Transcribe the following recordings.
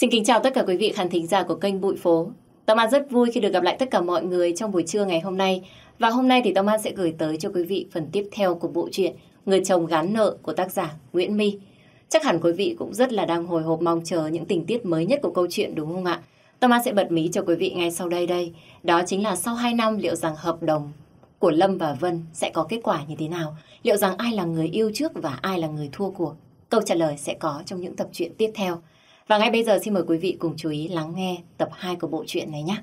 Xin kính chào tất cả quý vị khán thính giả của kênh Bụi Phố. Tâm An rất vui khi được gặp lại tất cả mọi người trong buổi trưa ngày hôm nay. Và hôm nay thì Tâm An sẽ gửi tới cho quý vị phần tiếp theo của bộ truyện Người chồng gán nợ của tác giả Nguyễn My. Chắc hẳn quý vị cũng rất là đang hồi hộp mong chờ những tình tiết mới nhất của câu chuyện đúng không ạ? Tâm An sẽ bật mí cho quý vị ngay sau đây đây. Đó chính là sau 2 năm liệu rằng hợp đồng của Lâm và Vân sẽ có kết quả như thế nào? Liệu rằng ai là người yêu trước và ai là người thua cuộc? Câu trả lời sẽ có trong những tập truyện tiếp theo. Và ngay bây giờ xin mời quý vị cùng chú ý lắng nghe tập 2 của bộ truyện này nhé.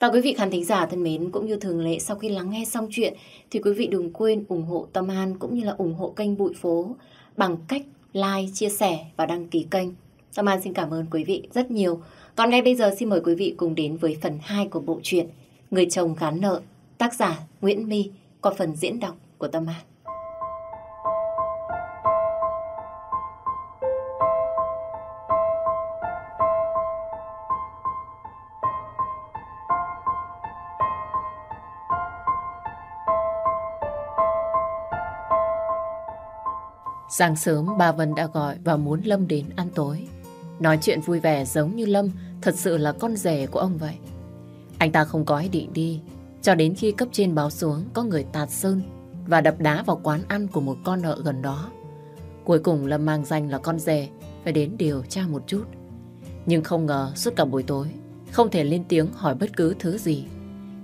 Và quý vị khán thính giả thân mến, cũng như thường lệ sau khi lắng nghe xong chuyện thì quý vị đừng quên ủng hộ Tâm An cũng như là ủng hộ kênh Bụi Phố bằng cách like, chia sẻ và đăng ký kênh. Tâm An xin cảm ơn quý vị rất nhiều. Còn ngay bây giờ xin mời quý vị cùng đến với phần 2 của bộ truyện Người chồng gán nợ, tác giả Nguyễn My qua phần diễn đọc của Tâm An. Sáng sớm bà Vân đã gọi và muốn Lâm đến ăn tối. Nói chuyện vui vẻ giống như Lâm thật sự là con rể của ông vậy. Anh ta không có ý định đi, cho đến khi cấp trên báo xuống có người tạt sơn và đập đá vào quán ăn của một con nợ gần đó. Cuối cùng Lâm mang danh là con rể, phải đến điều tra một chút. Nhưng không ngờ suốt cả buổi tối, không thể lên tiếng hỏi bất cứ thứ gì.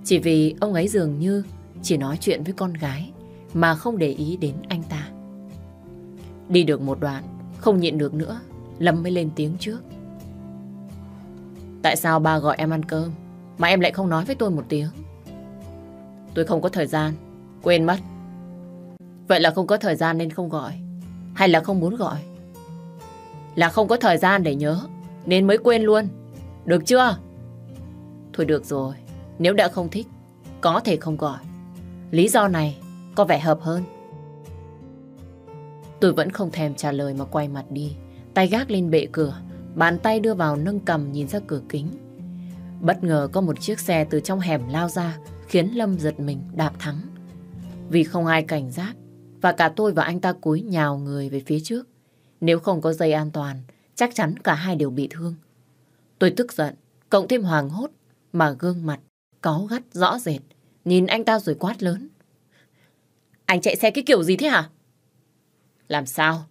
Chỉ vì ông ấy dường như chỉ nói chuyện với con gái mà không để ý đến anh ta. Đi được một đoạn, không nhịn được nữa, Lâm mới lên tiếng trước. Tại sao ba gọi em ăn cơm, mà em lại không nói với tôi một tiếng? Tôi không có thời gian, quên mất. Vậy là không có thời gian nên không gọi, hay là không muốn gọi? Là không có thời gian để nhớ, nên mới quên luôn. Được chưa? Thôi được rồi, nếu đã không thích, có thể không gọi. Lý do này có vẻ hợp hơn. Tôi vẫn không thèm trả lời mà quay mặt đi. Tay gác lên bệ cửa, bàn tay đưa vào nâng cầm nhìn ra cửa kính. Bất ngờ có một chiếc xe từ trong hẻm lao ra, khiến Lâm giật mình đạp thắng. Vì không ai cảnh giác, và cả tôi và anh ta cúi nhào người về phía trước. Nếu không có dây an toàn, chắc chắn cả hai đều bị thương. Tôi tức giận, cộng thêm hoàng hốt, mà gương mặt, có gắt rõ rệt, nhìn anh ta rồi quát lớn. Anh chạy xe cái kiểu gì thế hả? Làm sao?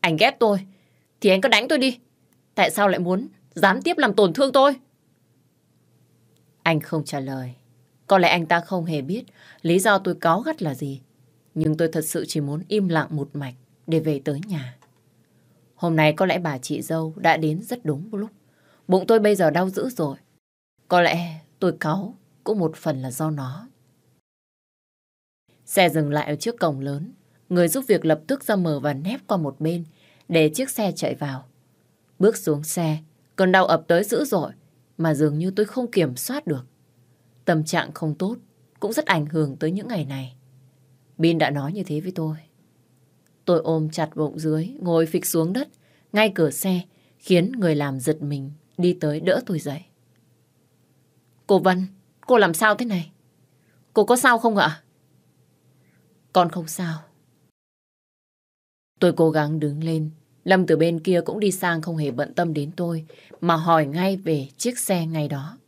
Anh ghét tôi, thì anh cứ đánh tôi đi. Tại sao lại muốn gián tiếp làm tổn thương tôi? Anh không trả lời. Có lẽ anh ta không hề biết lý do tôi cáu gắt là gì. Nhưng tôi thật sự chỉ muốn im lặng một mạch để về tới nhà. Hôm nay có lẽ bà chị dâu đã đến rất đúng lúc. Bụng tôi bây giờ đau dữ rồi. Có lẽ tôi cáu cũng một phần là do nó. Xe dừng lại ở trước cổng lớn. Người giúp việc lập tức ra mở và nép qua một bên để chiếc xe chạy vào. Bước xuống xe, cơn đau ập tới dữ dội mà dường như tôi không kiểm soát được. Tâm trạng không tốt cũng rất ảnh hưởng tới những ngày này. Bin đã nói như thế với tôi. Tôi ôm chặt bụng dưới, ngồi phịch xuống đất, ngay cửa xe, khiến người làm giật mình đi tới đỡ tôi dậy. Cô Vân, cô làm sao thế này? Cô có sao không ạ? Con không sao. Tôi cố gắng đứng lên. Lâm từ bên kia cũng đi sang không hề bận tâm đến tôi, mà hỏi ngay về chiếc xe ngay đó.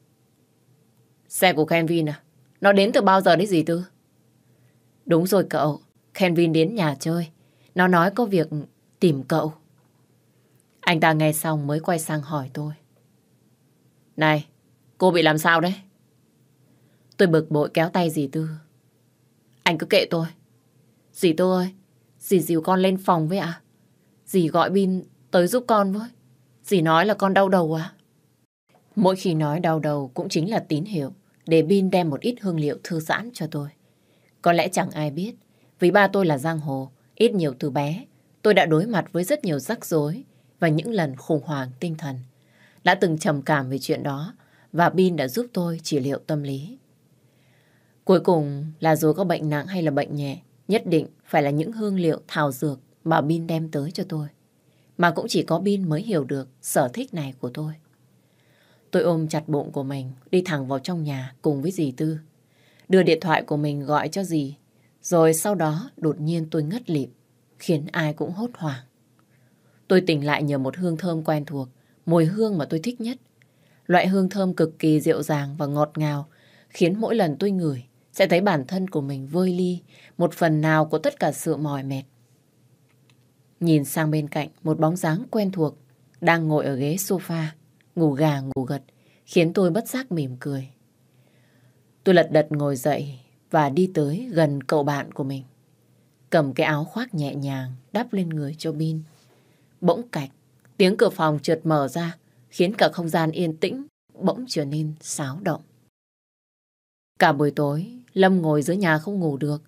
Xe của Kenvin à? Nó đến từ bao giờ đấy gì Tư? Đúng rồi cậu, Kenvin đến nhà chơi. Nó nói có việc tìm cậu. Anh ta nghe xong mới quay sang hỏi tôi. Này, cô bị làm sao đấy? Tôi bực bội kéo tay dì Tư. Anh cứ kệ tôi. Dì Tư ơi, Dì dìu con lên phòng với ạ. À? Dì gọi Bin tới giúp con với. Dì nói là con đau đầu à? Mỗi khi nói đau đầu cũng chính là tín hiệu để Bin đem một ít hương liệu thư giãn cho tôi. Có lẽ chẳng ai biết, vì ba tôi là giang hồ, ít nhiều từ bé, tôi đã đối mặt với rất nhiều rắc rối và những lần khủng hoảng tinh thần. Đã từng trầm cảm về chuyện đó và Bin đã giúp tôi trị liệu tâm lý. Cuối cùng là dù có bệnh nặng hay là bệnh nhẹ, Nhất định phải là những hương liệu thảo dược mà Bin đem tới cho tôi. Mà cũng chỉ có Bin mới hiểu được sở thích này của tôi. Tôi ôm chặt bụng của mình, đi thẳng vào trong nhà cùng với dì Tư. Đưa điện thoại của mình gọi cho dì. Rồi sau đó đột nhiên tôi ngất lịm, khiến ai cũng hốt hoảng. Tôi tỉnh lại nhờ một hương thơm quen thuộc, mùi hương mà tôi thích nhất. Loại hương thơm cực kỳ dịu dàng và ngọt ngào, khiến mỗi lần tôi ngửi sẽ thấy bản thân của mình vơi ly một phần nào của tất cả sự mỏi mệt. Nhìn sang bên cạnh một bóng dáng quen thuộc đang ngồi ở ghế sofa, ngủ gà ngủ gật, khiến tôi bất giác mỉm cười. Tôi lật đật ngồi dậy và đi tới gần cậu bạn của mình. Cầm cái áo khoác nhẹ nhàng đắp lên người cho Bin. Bỗng cạch, tiếng cửa phòng trượt mở ra, khiến cả không gian yên tĩnh bỗng trở nên xáo động. Cả buổi tối, Lâm ngồi dưới nhà không ngủ được.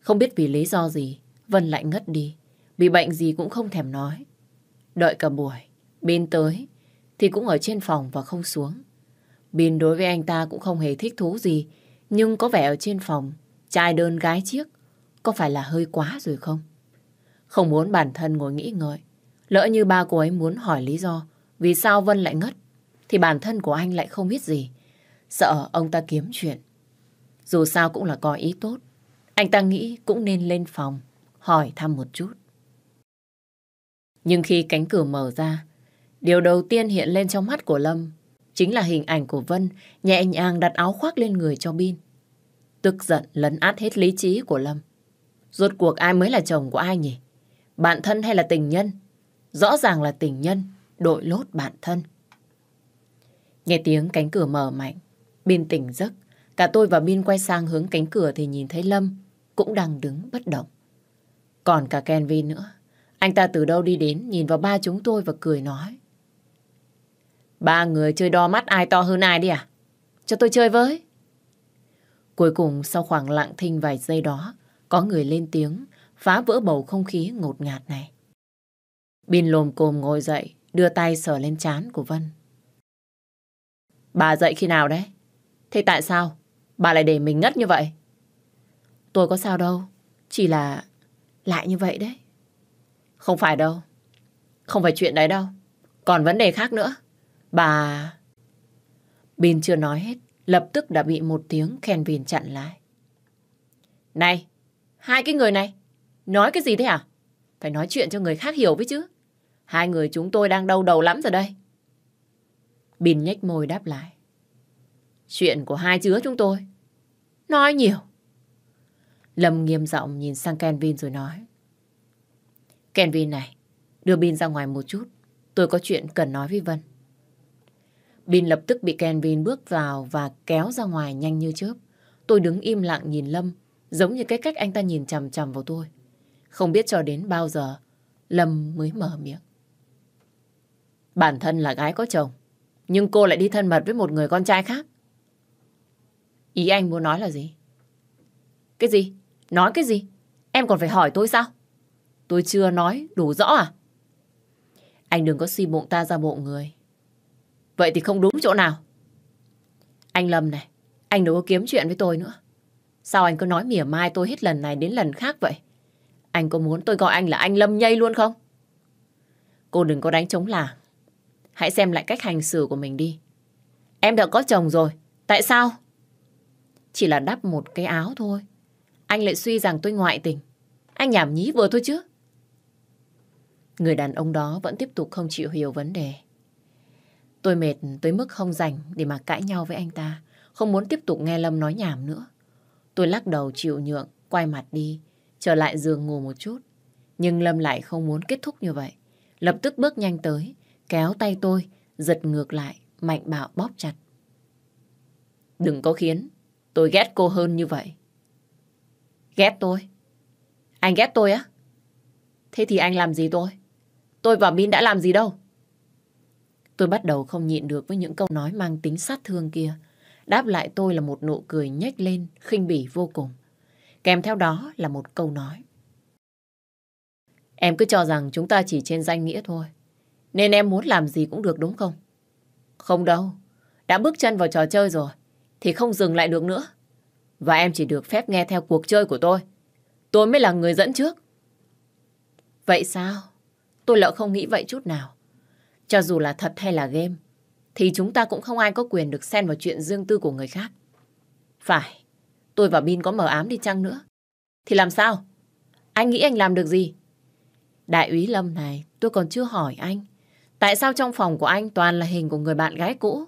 Không biết vì lý do gì, Vân lại ngất đi. Bị bệnh gì cũng không thèm nói. Đợi cả buổi, Bin tới thì cũng ở trên phòng và không xuống. Bin đối với anh ta cũng không hề thích thú gì, nhưng có vẻ ở trên phòng, trai đơn gái chiếc, có phải là hơi quá rồi không? Không muốn bản thân ngồi nghĩ ngợi, lỡ như ba cô ấy muốn hỏi lý do vì sao Vân lại ngất, thì bản thân của anh lại không biết gì. Sợ ông ta kiếm chuyện. Dù sao cũng là có ý tốt. Anh ta nghĩ cũng nên lên phòng, hỏi thăm một chút. Nhưng khi cánh cửa mở ra, điều đầu tiên hiện lên trong mắt của Lâm chính là hình ảnh của Vân nhẹ nhàng đặt áo khoác lên người cho Bin. Tức giận lấn át hết lý trí của Lâm. Rốt cuộc ai mới là chồng của ai nhỉ? Bạn thân hay là tình nhân? Rõ ràng là tình nhân, đội lốt bạn thân. Nghe tiếng cánh cửa mở mạnh, Bin tỉnh giấc, Cả tôi và Min quay sang hướng cánh cửa thì nhìn thấy Lâm cũng đang đứng bất động. Còn cả Kenvin nữa. Anh ta từ đâu đi đến nhìn vào ba chúng tôi và cười nói. Ba người chơi đo mắt ai to hơn ai đi à? Cho tôi chơi với. Cuối cùng sau khoảng lặng thinh vài giây đó, có người lên tiếng phá vỡ bầu không khí ngột ngạt này. Bin lồm cồm ngồi dậy, đưa tay sờ lên chán của Vân. Bà dậy khi nào đấy? Thế tại sao? Bà lại để mình ngất như vậy. Tôi có sao đâu. Chỉ là lại như vậy đấy. Không phải đâu. Không phải chuyện đấy đâu. Còn vấn đề khác nữa. Bà... bình chưa nói hết. Lập tức đã bị một tiếng khen Bin chặn lại. Này! Hai cái người này! Nói cái gì thế à? Phải nói chuyện cho người khác hiểu với chứ. Hai người chúng tôi đang đau đầu lắm rồi đây. bình nhếch môi đáp lại. Chuyện của hai chứa chúng tôi Nói nhiều. Lâm nghiêm giọng nhìn sang Kenvin rồi nói. Kenvin này, đưa Bin ra ngoài một chút. Tôi có chuyện cần nói với Vân. Bin lập tức bị Kenvin bước vào và kéo ra ngoài nhanh như chớp. Tôi đứng im lặng nhìn Lâm, giống như cái cách anh ta nhìn chằm chằm vào tôi. Không biết cho đến bao giờ, Lâm mới mở miệng. Bản thân là gái có chồng, nhưng cô lại đi thân mật với một người con trai khác. Ý anh muốn nói là gì? Cái gì? Nói cái gì? Em còn phải hỏi tôi sao? Tôi chưa nói đủ rõ à? Anh đừng có suy bụng ta ra bộ người. Vậy thì không đúng chỗ nào. Anh Lâm này, anh đâu có kiếm chuyện với tôi nữa. Sao anh cứ nói mỉa mai tôi hết lần này đến lần khác vậy? Anh có muốn tôi gọi anh là anh Lâm Nhây luôn không? Cô đừng có đánh chống là. Hãy xem lại cách hành xử của mình đi. Em đã có chồng rồi. Tại sao chỉ là đắp một cái áo thôi. Anh lại suy rằng tôi ngoại tình. Anh nhảm nhí vừa thôi chứ. Người đàn ông đó vẫn tiếp tục không chịu hiểu vấn đề. Tôi mệt tới mức không rảnh để mà cãi nhau với anh ta. Không muốn tiếp tục nghe Lâm nói nhảm nữa. Tôi lắc đầu chịu nhượng, quay mặt đi, trở lại giường ngủ một chút. Nhưng Lâm lại không muốn kết thúc như vậy. Lập tức bước nhanh tới, kéo tay tôi, giật ngược lại, mạnh bạo bóp chặt. Đừng có khiến Tôi ghét cô hơn như vậy. Ghét tôi? Anh ghét tôi á? Thế thì anh làm gì tôi? Tôi và Min đã làm gì đâu? Tôi bắt đầu không nhịn được với những câu nói mang tính sát thương kia. Đáp lại tôi là một nụ cười nhếch lên, khinh bỉ vô cùng. Kèm theo đó là một câu nói. Em cứ cho rằng chúng ta chỉ trên danh nghĩa thôi. Nên em muốn làm gì cũng được đúng không? Không đâu. Đã bước chân vào trò chơi rồi thì không dừng lại được nữa. Và em chỉ được phép nghe theo cuộc chơi của tôi. Tôi mới là người dẫn trước. Vậy sao? Tôi lỡ không nghĩ vậy chút nào. Cho dù là thật hay là game, thì chúng ta cũng không ai có quyền được xen vào chuyện riêng tư của người khác. Phải, tôi và Bin có mở ám đi chăng nữa. Thì làm sao? Anh nghĩ anh làm được gì? Đại úy Lâm này, tôi còn chưa hỏi anh. Tại sao trong phòng của anh toàn là hình của người bạn gái cũ?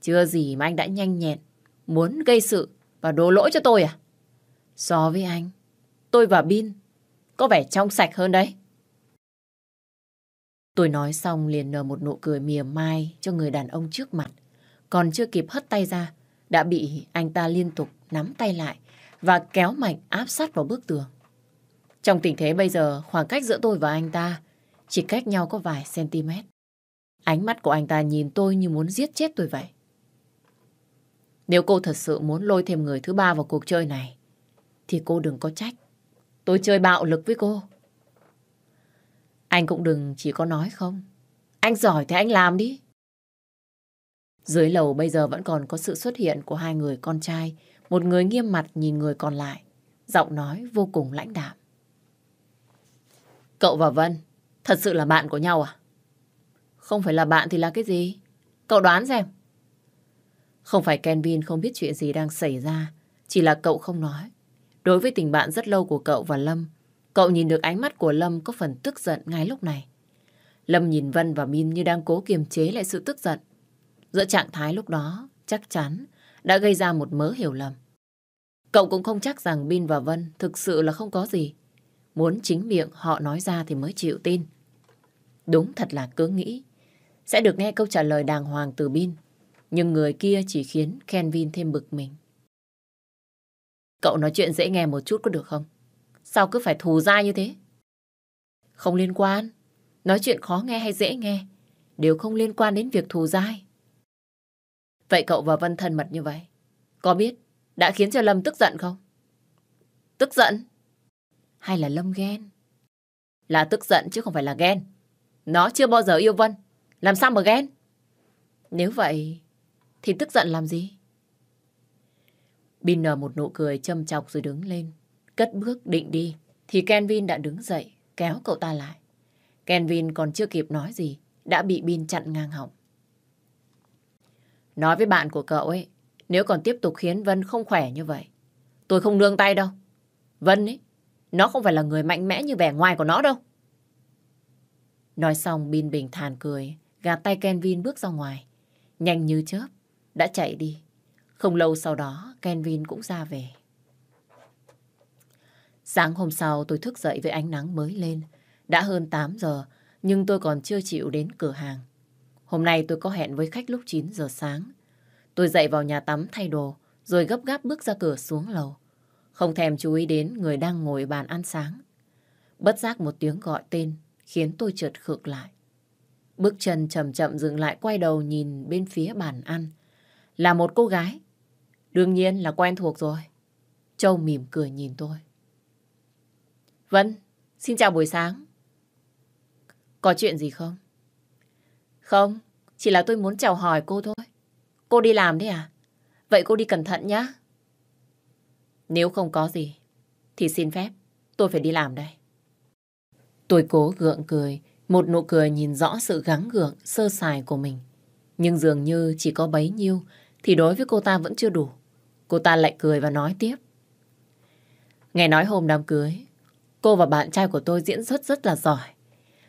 Chưa gì mà anh đã nhanh nhẹn Muốn gây sự và đổ lỗi cho tôi à? So với anh, tôi và Bin có vẻ trong sạch hơn đấy. Tôi nói xong liền nở một nụ cười mỉa mai cho người đàn ông trước mặt. Còn chưa kịp hất tay ra, đã bị anh ta liên tục nắm tay lại và kéo mạnh áp sát vào bức tường. Trong tình thế bây giờ, khoảng cách giữa tôi và anh ta chỉ cách nhau có vài cm. Ánh mắt của anh ta nhìn tôi như muốn giết chết tôi vậy. Nếu cô thật sự muốn lôi thêm người thứ ba vào cuộc chơi này, thì cô đừng có trách. Tôi chơi bạo lực với cô. Anh cũng đừng chỉ có nói không. Anh giỏi thì anh làm đi. Dưới lầu bây giờ vẫn còn có sự xuất hiện của hai người con trai, một người nghiêm mặt nhìn người còn lại, giọng nói vô cùng lãnh đạm. Cậu và Vân, thật sự là bạn của nhau à? Không phải là bạn thì là cái gì? Cậu đoán xem. Không phải Kenvin không biết chuyện gì đang xảy ra, chỉ là cậu không nói. Đối với tình bạn rất lâu của cậu và Lâm, cậu nhìn được ánh mắt của Lâm có phần tức giận ngay lúc này. Lâm nhìn Vân và Min như đang cố kiềm chế lại sự tức giận. Giữa trạng thái lúc đó, chắc chắn đã gây ra một mớ hiểu lầm. Cậu cũng không chắc rằng Bin và Vân thực sự là không có gì. Muốn chính miệng họ nói ra thì mới chịu tin. Đúng thật là cứ nghĩ sẽ được nghe câu trả lời đàng hoàng từ Bin. Nhưng người kia chỉ khiến Kenvin thêm bực mình. Cậu nói chuyện dễ nghe một chút có được không? Sao cứ phải thù dai như thế? Không liên quan. Nói chuyện khó nghe hay dễ nghe đều không liên quan đến việc thù dai. Vậy cậu và Vân thân mật như vậy, có biết đã khiến cho Lâm tức giận không? Tức giận? Hay là Lâm ghen? Là tức giận chứ không phải là ghen. Nó chưa bao giờ yêu Vân, làm sao mà ghen? Nếu vậy, thì tức giận làm gì? Bin nở một nụ cười châm chọc rồi đứng lên. Cất bước định đi, thì Kenvin đã đứng dậy, kéo cậu ta lại. Kenvin còn chưa kịp nói gì, đã bị Bin chặn ngang họng. Nói với bạn của cậu ấy, nếu còn tiếp tục khiến Vân không khỏe như vậy, tôi không nương tay đâu. Vân ấy, nó không phải là người mạnh mẽ như vẻ ngoài của nó đâu. Nói xong, Bin bình thản cười, gạt tay Kenvin bước ra ngoài. Nhanh như chớp, đã chạy đi. Không lâu sau đó, Kenvin cũng ra về. Sáng hôm sau tôi thức dậy với ánh nắng mới lên. Đã hơn 8 giờ, nhưng tôi còn chưa chịu đến cửa hàng. Hôm nay tôi có hẹn với khách lúc 9 giờ sáng. Tôi dậy vào nhà tắm thay đồ, rồi gấp gáp bước ra cửa xuống lầu. Không thèm chú ý đến người đang ngồi bàn ăn sáng. Bất giác một tiếng gọi tên, khiến tôi trượt khựng lại. Bước chân chậm chậm dừng lại quay đầu nhìn bên phía bàn ăn là một cô gái. Đương nhiên là quen thuộc rồi. Châu mỉm cười nhìn tôi. Vân, xin chào buổi sáng. Có chuyện gì không? Không, chỉ là tôi muốn chào hỏi cô thôi. Cô đi làm đấy à? Vậy cô đi cẩn thận nhé. Nếu không có gì, thì xin phép, tôi phải đi làm đây. Tôi cố gượng cười, một nụ cười nhìn rõ sự gắng gượng, sơ sài của mình. Nhưng dường như chỉ có bấy nhiêu thì đối với cô ta vẫn chưa đủ. Cô ta lại cười và nói tiếp. Nghe nói hôm đám cưới, cô và bạn trai của tôi diễn xuất rất là giỏi.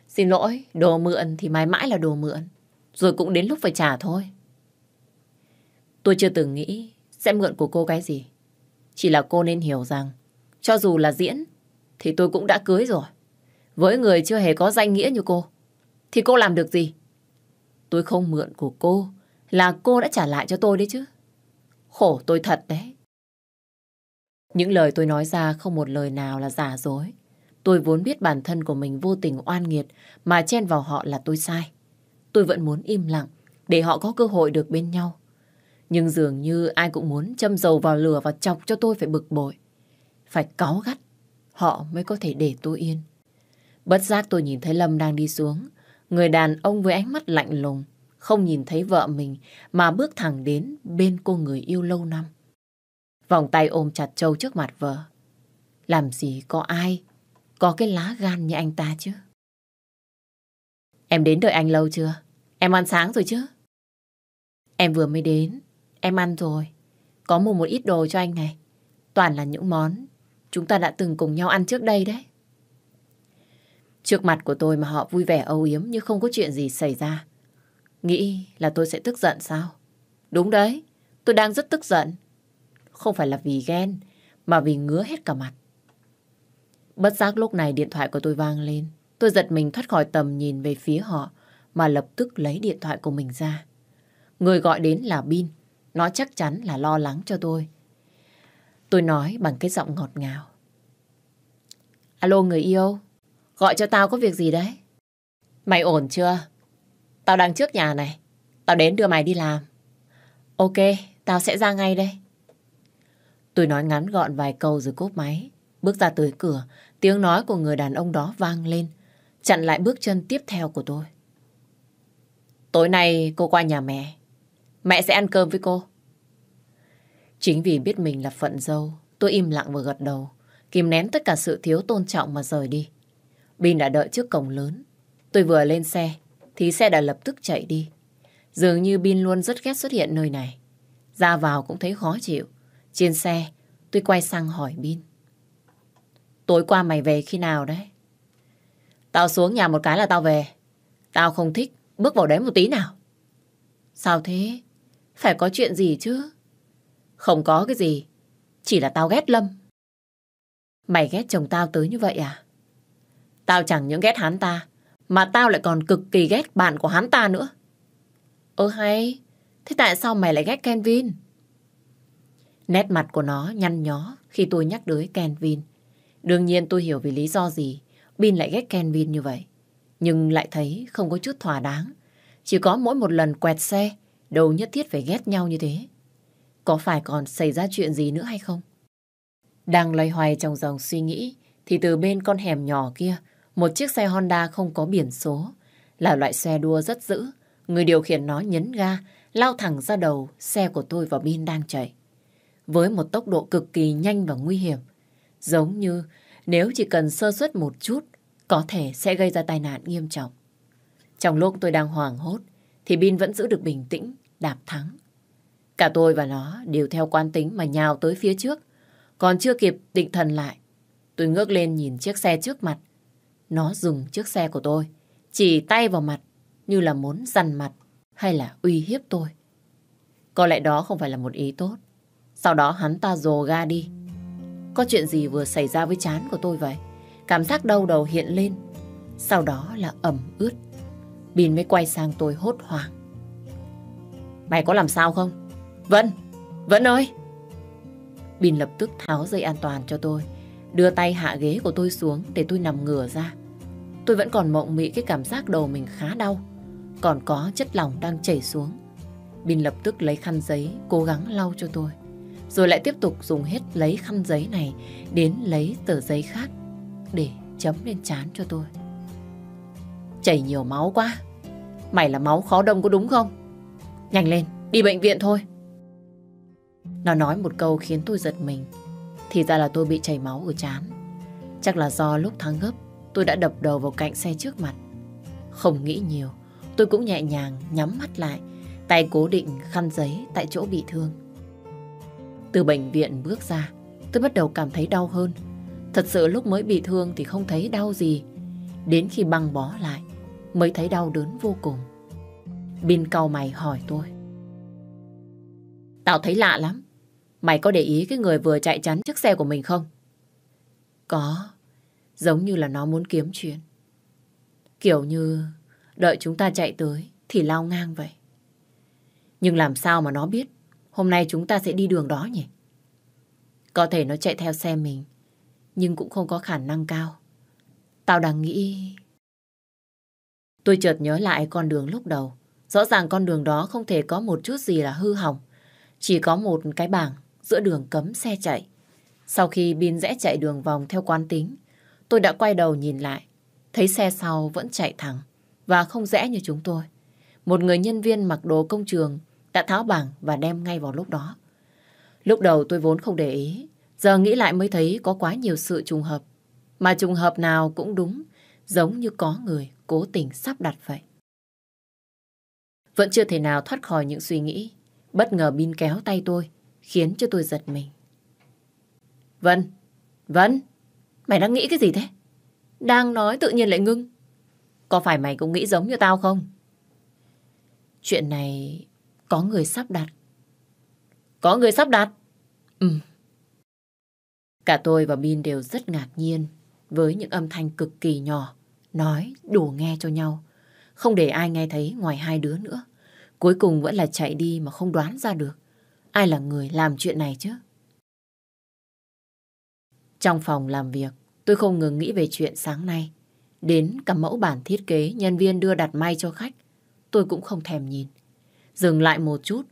Xin lỗi, đồ mượn thì mãi mãi là đồ mượn. Rồi cũng đến lúc phải trả thôi. Tôi chưa từng nghĩ sẽ mượn của cô cái gì. Chỉ là cô nên hiểu rằng, cho dù là diễn, thì tôi cũng đã cưới rồi. Với người chưa hề có danh nghĩa như cô, thì cô làm được gì? Tôi không mượn của cô là cô đã trả lại cho tôi đấy chứ. Khổ tôi thật đấy. Những lời tôi nói ra không một lời nào là giả dối. Tôi vốn biết bản thân của mình vô tình oan nghiệt mà chen vào họ là tôi sai. Tôi vẫn muốn im lặng để họ có cơ hội được bên nhau. Nhưng dường như ai cũng muốn châm dầu vào lửa và chọc cho tôi phải bực bội. Phải cáu gắt, họ mới có thể để tôi yên. Bất giác tôi nhìn thấy Lâm đang đi xuống. Người đàn ông với ánh mắt lạnh lùng không nhìn thấy vợ mình mà bước thẳng đến bên cô người yêu lâu năm. Vòng tay ôm chặt Châu trước mặt vợ. Làm gì có ai có cái lá gan như anh ta chứ? Em đến đợi anh lâu chưa? Em ăn sáng rồi chứ? Em vừa mới đến, em ăn rồi. Có mua một ít đồ cho anh này. Toàn là những món chúng ta đã từng cùng nhau ăn trước đây đấy. Trước mặt của tôi mà họ vui vẻ âu yếm như không có chuyện gì xảy ra. Nghĩ là tôi sẽ tức giận sao? Đúng đấy, tôi đang rất tức giận. Không phải là vì ghen, mà vì ngứa hết cả mặt. Bất giác lúc này điện thoại của tôi vang lên. Tôi giật mình thoát khỏi tầm nhìn về phía họ, mà lập tức lấy điện thoại của mình ra. Người gọi đến là Bin, nó chắc chắn là lo lắng cho tôi. Tôi nói bằng cái giọng ngọt ngào. Alo người yêu, gọi cho tao có việc gì đấy? Mày ổn chưa? Tao đang trước nhà này. Tao đến đưa mày đi làm. Ok, tao sẽ ra ngay đây. Tôi nói ngắn gọn vài câu rồi cúp máy. Bước ra tới cửa, tiếng nói của người đàn ông đó vang lên, chặn lại bước chân tiếp theo của tôi. Tối nay cô qua nhà mẹ. Mẹ sẽ ăn cơm với cô. Chính vì biết mình là phận dâu, tôi im lặng và gật đầu, kìm nén tất cả sự thiếu tôn trọng mà rời đi. Bin đã đợi trước cổng lớn. Tôi vừa lên xe, thì xe đã lập tức chạy đi. Dường như Bin luôn rất ghét xuất hiện nơi này. Ra vào cũng thấy khó chịu. Trên xe, tôi quay sang hỏi Bin. Tối qua mày về khi nào đấy? Tao xuống nhà một cái là tao về. Tao không thích bước vào đấy một tí nào. Sao thế? Phải có chuyện gì chứ? Không có cái gì. Chỉ là tao ghét Lâm. Mày ghét chồng tao tới như vậy à? Tao chẳng những ghét hắn ta, mà tao lại còn cực kỳ ghét bạn của hắn ta nữa. Ơ hay, thế tại sao mày lại ghét Kenvin? Nét mặt của nó nhăn nhó khi tôi nhắc tới Kenvin. Đương nhiên tôi hiểu vì lý do gì Bin lại ghét Kenvin như vậy. Nhưng lại thấy không có chút thỏa đáng. Chỉ có mỗi một lần quẹt xe, đâu nhất thiết phải ghét nhau như thế. Có phải còn xảy ra chuyện gì nữa hay không? Đang loay hoài trong dòng suy nghĩ, thì từ bên con hẻm nhỏ kia một chiếc xe Honda không có biển số, là loại xe đua rất dữ. Người điều khiển nó nhấn ga, lao thẳng ra đầu xe của tôi và Bin đang chạy. Với một tốc độ cực kỳ nhanh và nguy hiểm. Giống như nếu chỉ cần sơ suất một chút, có thể sẽ gây ra tai nạn nghiêm trọng. Trong lúc tôi đang hoảng hốt, thì Bin vẫn giữ được bình tĩnh, đạp thắng. Cả tôi và nó đều theo quan tính mà nhào tới phía trước. Còn chưa kịp định thần lại, tôi ngước lên nhìn chiếc xe trước mặt, nó dùng chiếc xe của tôi, chỉ tay vào mặt như là muốn dằn mặt hay là uy hiếp tôi. Có lẽ đó không phải là một ý tốt. Sau đó hắn ta dồ ga đi. Có chuyện gì vừa xảy ra với chán của tôi vậy? Cảm giác đau đầu hiện lên. Sau đó là ẩm ướt. Bin mới quay sang tôi hốt hoảng. Mày có làm sao không? Vân! Vân ơi! Bin lập tức tháo dây an toàn cho tôi. Đưa tay hạ ghế của tôi xuống để tôi nằm ngửa ra. Tôi vẫn còn mộng mị cái cảm giác đầu mình khá đau, còn có chất lỏng đang chảy xuống. Bin lập tức lấy khăn giấy, cố gắng lau cho tôi. Rồi lại tiếp tục dùng hết lấy khăn giấy này đến lấy tờ giấy khác để chấm lên chán cho tôi. Chảy nhiều máu quá. Mày là máu khó đông có đúng không? Nhanh lên, đi bệnh viện thôi. Nó nói một câu khiến tôi giật mình. Thì ra là tôi bị chảy máu ở chán. Chắc là do lúc thắng gấp tôi đã đập đầu vào cạnh xe trước mặt. Không nghĩ nhiều, tôi cũng nhẹ nhàng nhắm mắt lại, tay cố định khăn giấy tại chỗ bị thương. Từ bệnh viện bước ra, tôi bắt đầu cảm thấy đau hơn. Thật sự lúc mới bị thương thì không thấy đau gì. Đến khi băng bó lại, mới thấy đau đớn vô cùng. Bin cau mày hỏi tôi. Tao thấy lạ lắm. Mày có để ý cái người vừa chạy chắn chiếc xe của mình không? Có. Giống như là nó muốn kiếm chuyện. Kiểu như đợi chúng ta chạy tới thì lao ngang vậy. Nhưng làm sao mà nó biết hôm nay chúng ta sẽ đi đường đó nhỉ? Có thể nó chạy theo xe mình, nhưng cũng không có khả năng cao. Tao đang nghĩ... Tôi chợt nhớ lại con đường lúc đầu. Rõ ràng con đường đó không thể có một chút gì là hư hỏng. Chỉ có một cái bảng giữa đường cấm xe chạy. Sau khi Bin rẽ chạy đường vòng theo quán tính, tôi đã quay đầu nhìn lại, thấy xe sau vẫn chạy thẳng và không rẽ như chúng tôi. Một người nhân viên mặc đồ công trường đã tháo bảng và đem ngay vào lúc đó. Lúc đầu tôi vốn không để ý, giờ nghĩ lại mới thấy có quá nhiều sự trùng hợp. Mà trùng hợp nào cũng đúng, giống như có người cố tình sắp đặt vậy. Vẫn chưa thể nào thoát khỏi những suy nghĩ, bất ngờ Bin kéo tay tôi, khiến cho tôi giật mình. Vân! Vân! Mày đang nghĩ cái gì thế? Đang nói tự nhiên lại ngưng. Có phải mày cũng nghĩ giống như tao không? Chuyện này có người sắp đặt. Có người sắp đặt? Ừ. Cả tôi và Bin đều rất ngạc nhiên với những âm thanh cực kỳ nhỏ, nói đủ nghe cho nhau. Không để ai nghe thấy ngoài hai đứa nữa. Cuối cùng vẫn là chạy đi mà không đoán ra được. Ai là người làm chuyện này chứ? Trong phòng làm việc, tôi không ngừng nghĩ về chuyện sáng nay. Đến cả mẫu bản thiết kế nhân viên đưa đặt may cho khách, tôi cũng không thèm nhìn. Dừng lại một chút,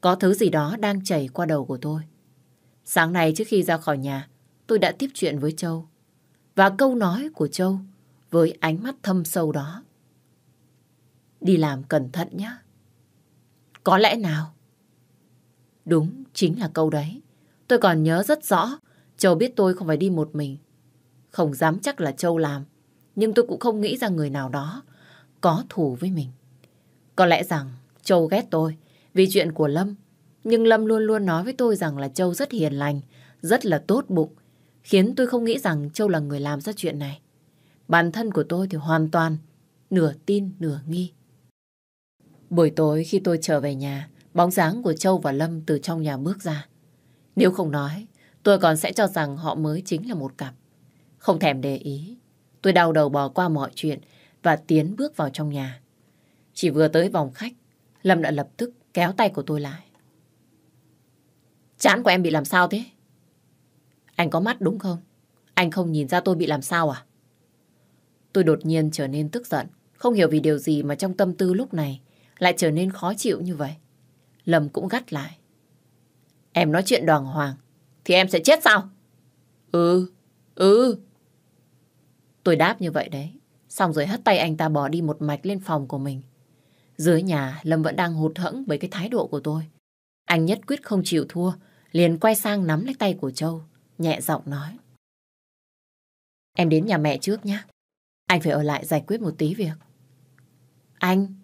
có thứ gì đó đang chảy qua đầu của tôi. Sáng nay trước khi ra khỏi nhà, tôi đã tiếp chuyện với Châu. Và câu nói của Châu với ánh mắt thâm sâu đó. Đi làm cẩn thận nhé. Có lẽ nào? Đúng, chính là câu đấy. Tôi còn nhớ rất rõ Châu biết tôi không phải đi một mình. Không dám chắc là Châu làm, nhưng tôi cũng không nghĩ ra người nào đó có thù với mình. Có lẽ rằng Châu ghét tôi vì chuyện của Lâm, nhưng Lâm luôn luôn nói với tôi rằng là Châu rất hiền lành, rất là tốt bụng, khiến tôi không nghĩ rằng Châu là người làm ra chuyện này. Bản thân của tôi thì hoàn toàn nửa tin nửa nghi. Buổi tối khi tôi trở về nhà, bóng dáng của Châu và Lâm từ trong nhà bước ra. Nếu không nói, Tôi còn sẽ cho rằng họ mới chính là một cặp. Không thèm để ý, tôi đau đầu bỏ qua mọi chuyện và tiến bước vào trong nhà. Chỉ vừa tới vòng khách, Lâm đã lập tức kéo tay của tôi lại. Chán của em bị làm sao thế? Anh có mắt đúng không? Anh không nhìn ra tôi bị làm sao à? Tôi đột nhiên trở nên tức giận, không hiểu vì điều gì mà trong tâm tư lúc này lại trở nên khó chịu như vậy. Lâm cũng gắt lại. Em nói chuyện đoàn hoàng, thì em sẽ chết sao? Ừ, ừ. Tôi đáp như vậy đấy. Xong rồi hất tay anh ta bỏ đi một mạch lên phòng của mình. Dưới nhà, Lâm vẫn đang hụt hẫng với cái thái độ của tôi. Anh nhất quyết không chịu thua, liền quay sang nắm lấy tay của Châu, nhẹ giọng nói. Em đến nhà mẹ trước nhé. Anh phải ở lại giải quyết một tí việc. Anh,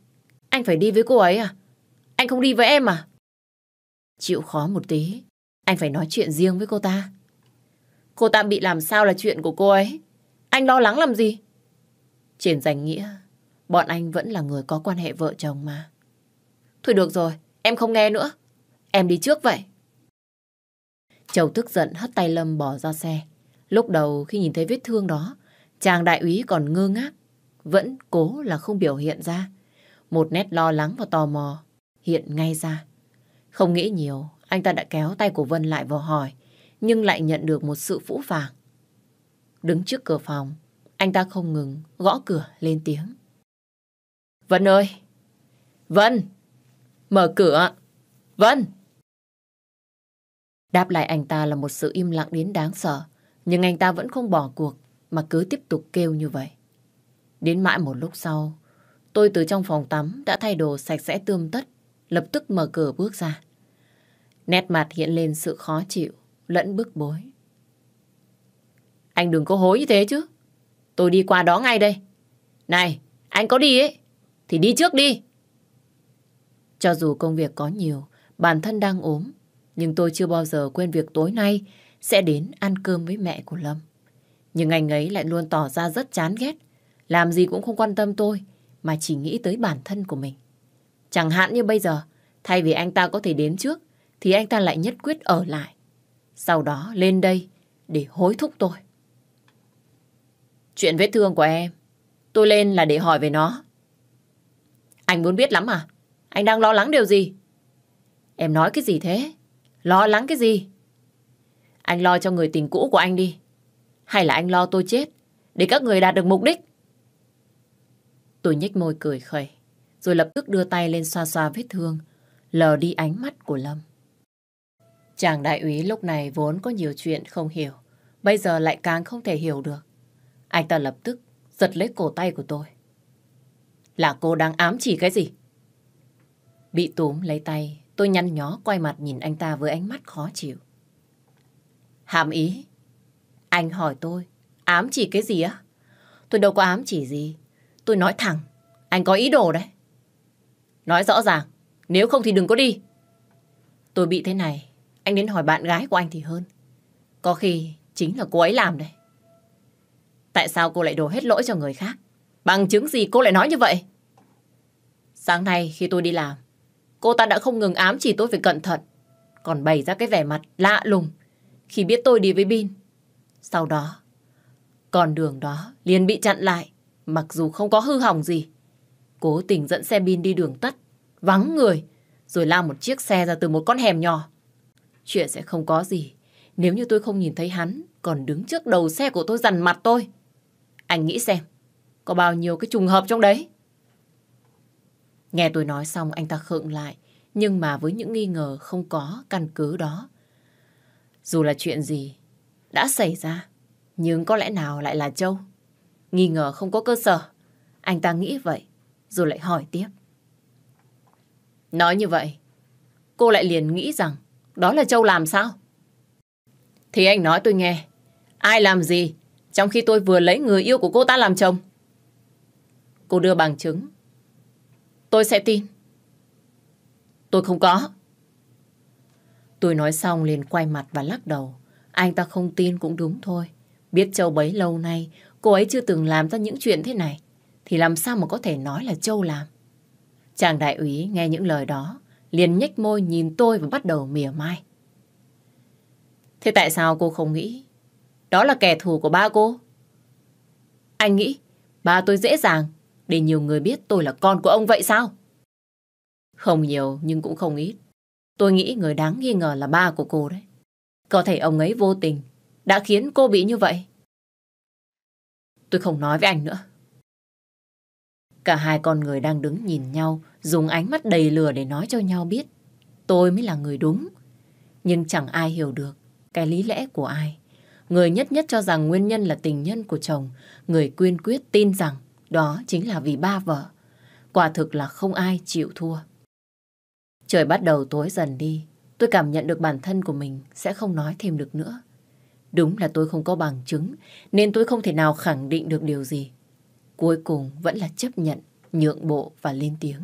anh phải đi với cô ấy à? Anh không đi với em à? Chịu khó một tí, anh phải nói chuyện riêng với cô ta. Cô ta bị làm sao là chuyện của cô ấy. Anh lo lắng làm gì? Trên danh nghĩa, bọn anh vẫn là người có quan hệ vợ chồng mà. Thôi được rồi, em không nghe nữa. Em đi trước vậy. Châu tức giận hất tay Lâm bỏ ra xe. Lúc đầu khi nhìn thấy vết thương đó, chàng đại úy còn ngơ ngác, vẫn cố là không biểu hiện ra. Một nét lo lắng và tò mò hiện ngay ra. Không nghĩ nhiều, anh ta đã kéo tay của Vân lại vào hỏi, nhưng lại nhận được một sự phũ phàng. Đứng trước cửa phòng, anh ta không ngừng gõ cửa lên tiếng. Vân ơi! Vân! Mở cửa! Vân! Đáp lại anh ta là một sự im lặng đến đáng sợ, nhưng anh ta vẫn không bỏ cuộc mà cứ tiếp tục kêu như vậy. Đến mãi một lúc sau, tôi từ trong phòng tắm đã thay đồ sạch sẽ tươm tất, lập tức mở cửa bước ra. Nét mặt hiện lên sự khó chịu, lẫn bức bối. Anh đừng có hối như thế chứ. Tôi đi qua đó ngay đây. Này, anh có đi ấy, thì đi trước đi. Cho dù công việc có nhiều, bản thân đang ốm, nhưng tôi chưa bao giờ quên việc tối nay sẽ đến ăn cơm với mẹ của Lâm. Nhưng anh ấy lại luôn tỏ ra rất chán ghét, làm gì cũng không quan tâm tôi, mà chỉ nghĩ tới bản thân của mình. Chẳng hạn như bây giờ, thay vì anh ta có thể đến trước, thì anh ta lại nhất quyết ở lại. Sau đó lên đây để hối thúc tôi. Chuyện vết thương của em, tôi lên là để hỏi về nó. Anh muốn biết lắm à? Anh đang lo lắng điều gì? Em nói cái gì thế? Lo lắng cái gì? Anh lo cho người tình cũ của anh đi. Hay là anh lo tôi chết để các người đạt được mục đích? Tôi nhếch môi cười khẩy, rồi lập tức đưa tay lên xoa xoa vết thương, lờ đi ánh mắt của Lâm. Chàng đại úy lúc này vốn có nhiều chuyện không hiểu, bây giờ lại càng không thể hiểu được. Anh ta lập tức giật lấy cổ tay của tôi. Là cô đang ám chỉ cái gì? Bị túm lấy tay, tôi nhăn nhó quay mặt nhìn anh ta với ánh mắt khó chịu. Hàm ý. Anh hỏi tôi, ám chỉ cái gì á? Tôi đâu có ám chỉ gì. Tôi nói thẳng, anh có ý đồ đấy. Nói rõ ràng, nếu không thì đừng có đi. Tôi bị thế này, anh đến hỏi bạn gái của anh thì hơn. Có khi chính là cô ấy làm đấy. Tại sao cô lại đổ hết lỗi cho người khác? Bằng chứng gì cô lại nói như vậy? Sáng nay khi tôi đi làm, cô ta đã không ngừng ám chỉ tôi phải cẩn thận, còn bày ra cái vẻ mặt lạ lùng khi biết tôi đi với Bin. Sau đó, con đường đó liền bị chặn lại, mặc dù không có hư hỏng gì. Cố tình dẫn xe Bin đi đường tắt, vắng người, rồi lao một chiếc xe ra từ một con hẻm nhỏ, Chuyện sẽ không có gì nếu như tôi không nhìn thấy hắn còn đứng trước đầu xe của tôi dằn mặt tôi. Anh nghĩ xem, có bao nhiêu cái trùng hợp trong đấy? Nghe tôi nói xong anh ta khựng lại, nhưng mà với những nghi ngờ không có căn cứ đó. Dù là chuyện gì đã xảy ra, nhưng có lẽ nào lại là Châu? Nghi ngờ không có cơ sở. Anh ta nghĩ vậy, rồi lại hỏi tiếp. Nói như vậy, cô lại liền nghĩ rằng đó là Châu làm sao? Thì anh nói tôi nghe. Ai làm gì trong khi tôi vừa lấy người yêu của cô ta làm chồng? Cô đưa bằng chứng. Tôi sẽ tin. Tôi không có. Tôi nói xong liền quay mặt và lắc đầu. Anh ta không tin cũng đúng thôi. Biết Châu bấy lâu nay, cô ấy chưa từng làm ra những chuyện thế này. Thì làm sao mà có thể nói là Châu làm? Chàng đại úy nghe những lời đó liền nhếch môi nhìn tôi và bắt đầu mỉa mai. Thế tại sao cô không nghĩ đó là kẻ thù của ba cô? Anh nghĩ ba tôi dễ dàng để nhiều người biết tôi là con của ông vậy sao? Không nhiều nhưng cũng không ít. Tôi nghĩ người đáng nghi ngờ là ba của cô đấy. Có thể ông ấy vô tình đã khiến cô bị như vậy. Tôi không nói với anh nữa. Cả hai con người đang đứng nhìn nhau dùng ánh mắt đầy lửa để nói cho nhau biết tôi mới là người đúng. Nhưng chẳng ai hiểu được cái lý lẽ của ai. Người nhất nhất cho rằng nguyên nhân là tình nhân của chồng, người quyên quyết tin rằng đó chính là vì ba vợ. Quả thực là không ai chịu thua. Trời bắt đầu tối dần đi, tôi cảm nhận được bản thân của mình sẽ không nói thêm được nữa. Đúng là tôi không có bằng chứng, nên tôi không thể nào khẳng định được điều gì. Cuối cùng vẫn là chấp nhận, nhượng bộ và lên tiếng.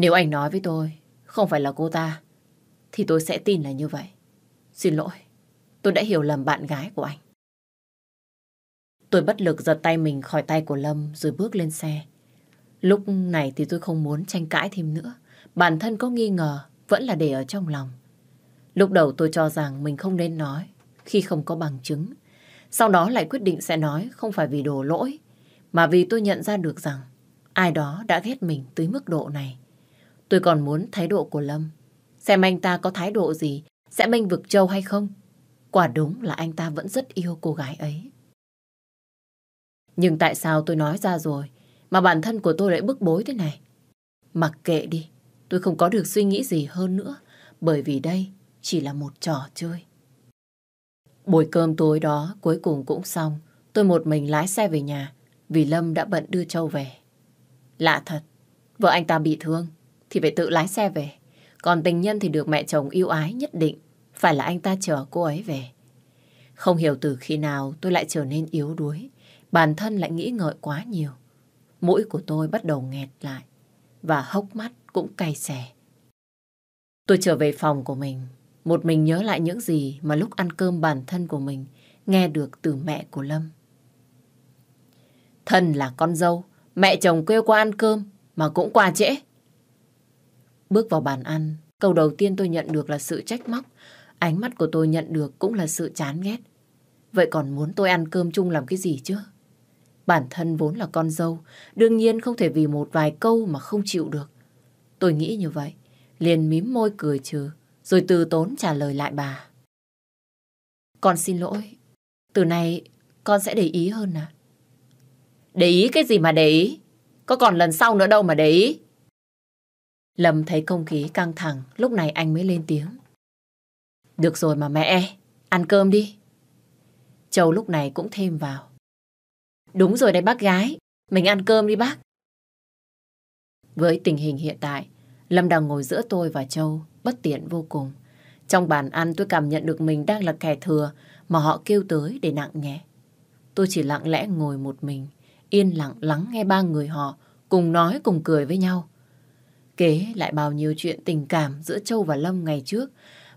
Nếu anh nói với tôi không phải là cô ta, thì tôi sẽ tin là như vậy. Xin lỗi, tôi đã hiểu lầm bạn gái của anh. Tôi bất lực giật tay mình khỏi tay của Lâm rồi bước lên xe. Lúc này thì tôi không muốn tranh cãi thêm nữa. Bản thân có nghi ngờ vẫn là để ở trong lòng. Lúc đầu tôi cho rằng mình không nên nói khi không có bằng chứng. Sau đó lại quyết định sẽ nói không phải vì đổ lỗi, mà vì tôi nhận ra được rằng ai đó đã ghét mình tới mức độ này. Tôi còn muốn thái độ của Lâm. Xem anh ta có thái độ gì, sẽ minh vực châu hay không. Quả đúng là anh ta vẫn rất yêu cô gái ấy. Nhưng tại sao tôi nói ra rồi, mà bản thân của tôi lại bức bối thế này? Mặc kệ đi, tôi không có được suy nghĩ gì hơn nữa, bởi vì đây chỉ là một trò chơi. Buổi cơm tối đó cuối cùng cũng xong, tôi một mình lái xe về nhà, vì Lâm đã bận đưa Châu về. Lạ thật, vợ anh ta bị thương, thì phải tự lái xe về. Còn tình nhân thì được mẹ chồng yêu ái nhất định, phải là anh ta chờ cô ấy về. Không hiểu từ khi nào tôi lại trở nên yếu đuối, bản thân lại nghĩ ngợi quá nhiều. Mũi của tôi bắt đầu nghẹt lại, và hốc mắt cũng cay xè. Tôi trở về phòng của mình, một mình nhớ lại những gì mà lúc ăn cơm bản thân của mình nghe được từ mẹ của Lâm. Thân là con dâu, mẹ chồng kêu qua ăn cơm mà cũng qua trễ. Bước vào bàn ăn, câu đầu tiên tôi nhận được là sự trách móc. Ánh mắt của tôi nhận được cũng là sự chán ghét. Vậy còn muốn tôi ăn cơm chung làm cái gì chứ? Bản thân vốn là con dâu, đương nhiên không thể vì một vài câu mà không chịu được. Tôi nghĩ như vậy, liền mím môi cười trừ, rồi từ tốn trả lời lại bà. Con xin lỗi, từ nay con sẽ để ý hơn à? Để ý cái gì mà để ý? Có còn lần sau nữa đâu mà để ý. Lâm thấy không khí căng thẳng, lúc này anh mới lên tiếng. Được rồi mà mẹ, ăn cơm đi. Châu lúc này cũng thêm vào. Đúng rồi đấy bác gái, mình ăn cơm đi bác. Với tình hình hiện tại, Lâm đang ngồi giữa tôi và Châu, bất tiện vô cùng. Trong bàn ăn tôi cảm nhận được mình đang là kẻ thừa mà họ kêu tới để nặng nhẹ. Tôi chỉ lặng lẽ ngồi một mình, yên lặng lắng nghe ba người họ cùng nói cùng cười với nhau. Kế lại bao nhiêu chuyện tình cảm giữa Châu và Lâm ngày trước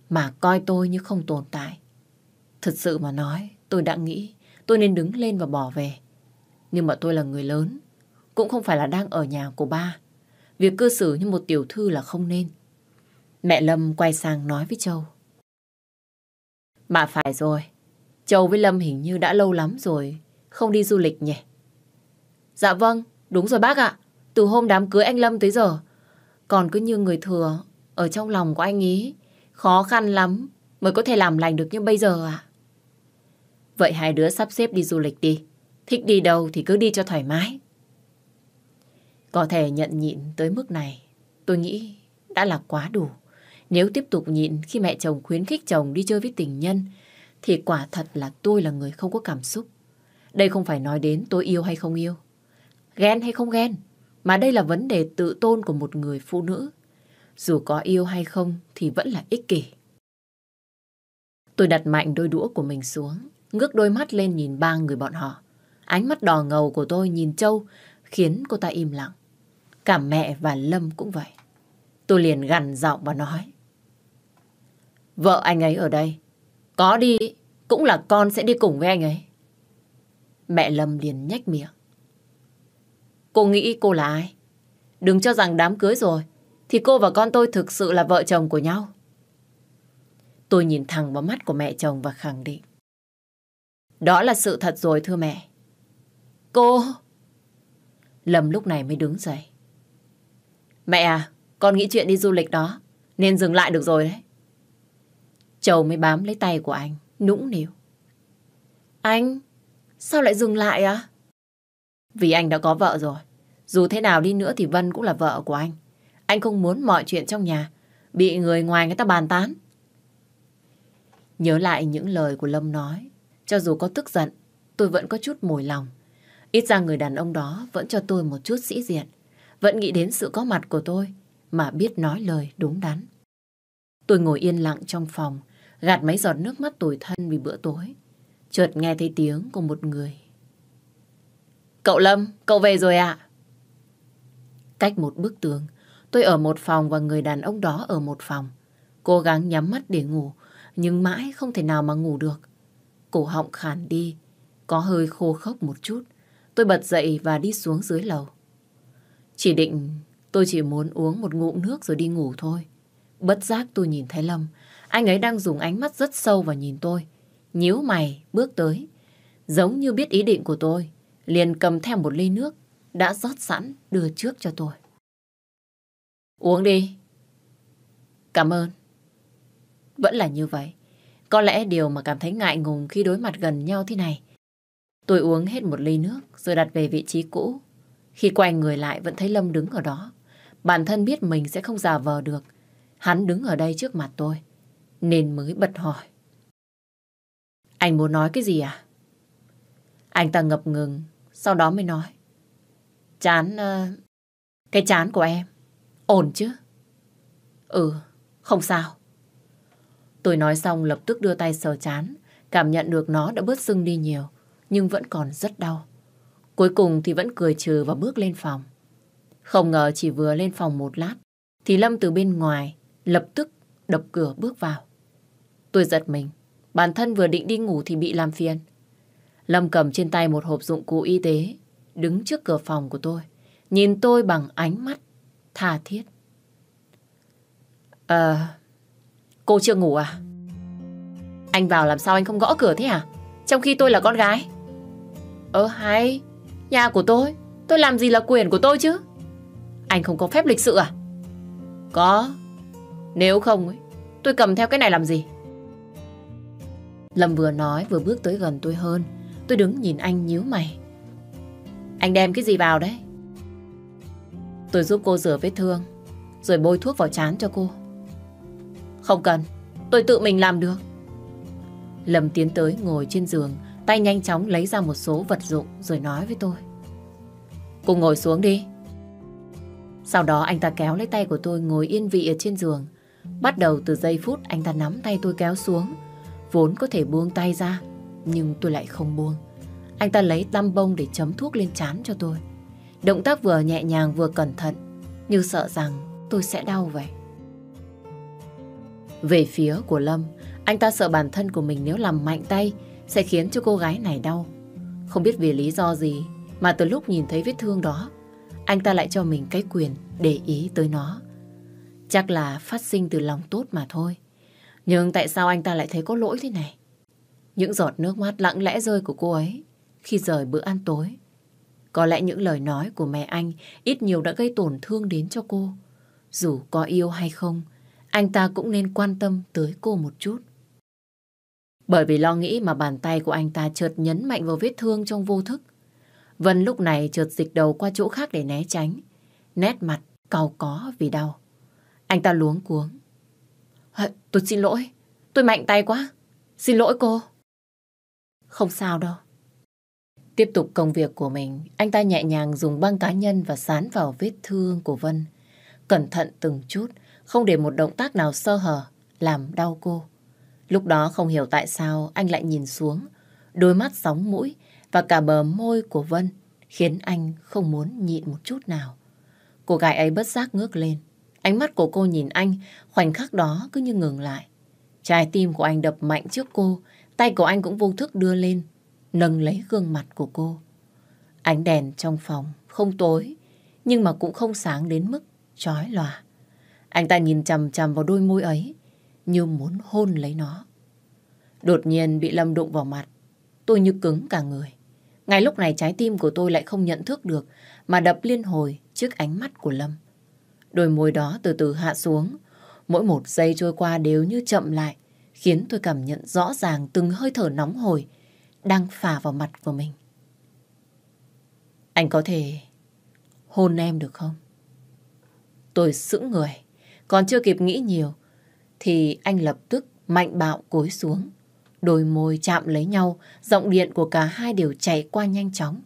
mà coi tôi như không tồn tại. Thật sự mà nói, tôi đã nghĩ tôi nên đứng lên và bỏ về. Nhưng mà tôi là người lớn, cũng không phải là đang ở nhà của ba. Việc cư xử như một tiểu thư là không nên. Mẹ Lâm quay sang nói với Châu. Mà phải rồi, Châu với Lâm hình như đã lâu lắm rồi, không đi du lịch nhỉ? Dạ vâng, đúng rồi bác ạ. Từ hôm đám cưới anh Lâm tới giờ, còn cứ như người thừa Ở trong lòng của anh ý Khó khăn lắm mới có thể làm lành được như bây giờ à Vậy hai đứa sắp xếp đi du lịch đi Thích đi đâu thì cứ đi cho thoải mái Có thể nhận nhịn tới mức này Tôi nghĩ đã là quá đủ Nếu tiếp tục nhịn khi mẹ chồng khuyến khích chồng đi chơi với tình nhân Thì quả thật là tôi là người không có cảm xúc Đây không phải nói đến tôi yêu hay không yêu Ghen hay không ghen mà đây là vấn đề tự tôn của một người phụ nữ. Dù có yêu hay không thì vẫn là ích kỷ. Tôi đặt mạnh đôi đũa của mình xuống, ngước đôi mắt lên nhìn ba người bọn họ. Ánh mắt đỏ ngầu của tôi nhìn Châu khiến cô ta im lặng. Cả mẹ và Lâm cũng vậy. Tôi liền gằn giọng và nói. Vợ anh ấy ở đây. Có đi, cũng là con sẽ đi cùng với anh ấy. Mẹ Lâm liền nhách miệng. Cô nghĩ cô là ai? Đừng cho rằng đám cưới rồi thì cô và con tôi thực sự là vợ chồng của nhau. Tôi nhìn thẳng vào mắt của mẹ chồng và khẳng định. Đó là sự thật rồi thưa mẹ. Cô! Lâm lúc này mới đứng dậy. Mẹ à, con nghĩ chuyện đi du lịch đó, nên dừng lại được rồi đấy. Châu mới bám lấy tay của anh, nũng nịu. Anh, sao lại dừng lại à? Vì anh đã có vợ rồi. Dù thế nào đi nữa thì Vân cũng là vợ của anh. Anh không muốn mọi chuyện trong nhà bị người ngoài người ta bàn tán. Nhớ lại những lời của Lâm nói. Cho dù có tức giận, tôi vẫn có chút mùi lòng. Ít ra người đàn ông đó vẫn cho tôi một chút sĩ diện. Vẫn nghĩ đến sự có mặt của tôi mà biết nói lời đúng đắn. Tôi ngồi yên lặng trong phòng, gạt mấy giọt nước mắt tủi thân vì bữa tối. Chợt nghe thấy tiếng của một người Cậu Lâm, cậu về rồi ạ. À? Cách một bức tường, tôi ở một phòng và người đàn ông đó ở một phòng. Cố gắng nhắm mắt để ngủ, nhưng mãi không thể nào mà ngủ được. Cổ họng khản đi, có hơi khô khốc một chút. Tôi bật dậy và đi xuống dưới lầu. Chỉ định tôi chỉ muốn uống một ngụm nước rồi đi ngủ thôi. Bất giác tôi nhìn thấy Lâm, anh ấy đang dùng ánh mắt rất sâu vào nhìn tôi. Nhíu mày, bước tới, giống như biết ý định của tôi liền cầm theo một ly nước đã rót sẵn đưa trước cho tôi. Uống đi. Cảm ơn. Vẫn là như vậy. Có lẽ điều mà cảm thấy ngại ngùng khi đối mặt gần nhau thế này. Tôi uống hết một ly nước rồi đặt về vị trí cũ. Khi quay người lại vẫn thấy Lâm đứng ở đó. Bản thân biết mình sẽ không giả vờ được. Hắn đứng ở đây trước mặt tôi. Nên mới bật hỏi. Anh muốn nói cái gì à? Anh ta ngập ngừng sau đó mới nói. Chán... Ờ, cái chán của em. Ổn chứ? Ừ, không sao. Tôi nói xong lập tức đưa tay sờ chán. Cảm nhận được nó đã bớt sưng đi nhiều. Nhưng vẫn còn rất đau. Cuối cùng thì vẫn cười trừ và bước lên phòng. Không ngờ chỉ vừa lên phòng một lát. Thì Lâm từ bên ngoài lập tức đập cửa bước vào. Tôi giật mình. Bản thân vừa định đi ngủ thì bị làm phiền. Lâm cầm trên tay một hộp dụng cụ y tế, đứng trước cửa phòng của tôi, nhìn tôi bằng ánh mắt tha thiết. Ờ, cô chưa ngủ à? Anh vào làm sao anh không gõ cửa thế à? Trong khi tôi là con gái. Ờ hay, nhà của tôi, tôi làm gì là quyền của tôi chứ? Anh không có phép lịch sự à? Có, nếu không ấy, tôi cầm theo cái này làm gì? Lâm vừa nói vừa bước tới gần tôi hơn. Tôi đứng nhìn anh nhíu mày. Anh đem cái gì vào đấy? Tôi giúp cô rửa vết thương, rồi bôi thuốc vào chán cho cô. Không cần, tôi tự mình làm được. Lâm tiến tới ngồi trên giường, tay nhanh chóng lấy ra một số vật dụng rồi nói với tôi. Cô ngồi xuống đi. Sau đó anh ta kéo lấy tay của tôi ngồi yên vị ở trên giường. Bắt đầu từ giây phút anh ta nắm tay tôi kéo xuống. Vốn có thể buông tay ra, nhưng tôi lại không buông Anh ta lấy tăm bông để chấm thuốc lên chán cho tôi Động tác vừa nhẹ nhàng vừa cẩn thận Như sợ rằng tôi sẽ đau vậy Về phía của Lâm Anh ta sợ bản thân của mình nếu làm mạnh tay Sẽ khiến cho cô gái này đau Không biết vì lý do gì Mà từ lúc nhìn thấy vết thương đó Anh ta lại cho mình cái quyền để ý tới nó Chắc là phát sinh từ lòng tốt mà thôi Nhưng tại sao anh ta lại thấy có lỗi thế này những giọt nước mắt lặng lẽ rơi của cô ấy khi rời bữa ăn tối. Có lẽ những lời nói của mẹ anh ít nhiều đã gây tổn thương đến cho cô. Dù có yêu hay không, anh ta cũng nên quan tâm tới cô một chút. Bởi vì lo nghĩ mà bàn tay của anh ta chợt nhấn mạnh vào vết thương trong vô thức. Vân lúc này chợt dịch đầu qua chỗ khác để né tránh. Nét mặt cau có vì đau. Anh ta luống cuống. Tôi xin lỗi, tôi mạnh tay quá. Xin lỗi cô. Không sao đâu. Tiếp tục công việc của mình, anh ta nhẹ nhàng dùng băng cá nhân và sán vào vết thương của Vân. Cẩn thận từng chút, không để một động tác nào sơ hở, làm đau cô. Lúc đó không hiểu tại sao anh lại nhìn xuống, đôi mắt sóng mũi và cả bờ môi của Vân khiến anh không muốn nhịn một chút nào. Cô gái ấy bất giác ngước lên, ánh mắt của cô nhìn anh, khoảnh khắc đó cứ như ngừng lại. Trái tim của anh đập mạnh trước cô Tay của anh cũng vô thức đưa lên, nâng lấy gương mặt của cô. Ánh đèn trong phòng không tối, nhưng mà cũng không sáng đến mức chói lòa. Anh ta nhìn chằm chằm vào đôi môi ấy, như muốn hôn lấy nó. Đột nhiên bị Lâm đụng vào mặt, tôi như cứng cả người. Ngay lúc này trái tim của tôi lại không nhận thức được mà đập liên hồi trước ánh mắt của Lâm. Đôi môi đó từ từ hạ xuống, mỗi một giây trôi qua đều như chậm lại, khiến tôi cảm nhận rõ ràng từng hơi thở nóng hổi đang phả vào mặt của mình. Anh có thể hôn em được không? Tôi sững người, còn chưa kịp nghĩ nhiều, thì anh lập tức mạnh bạo cối xuống. Đôi môi chạm lấy nhau, giọng điện của cả hai đều chạy qua nhanh chóng.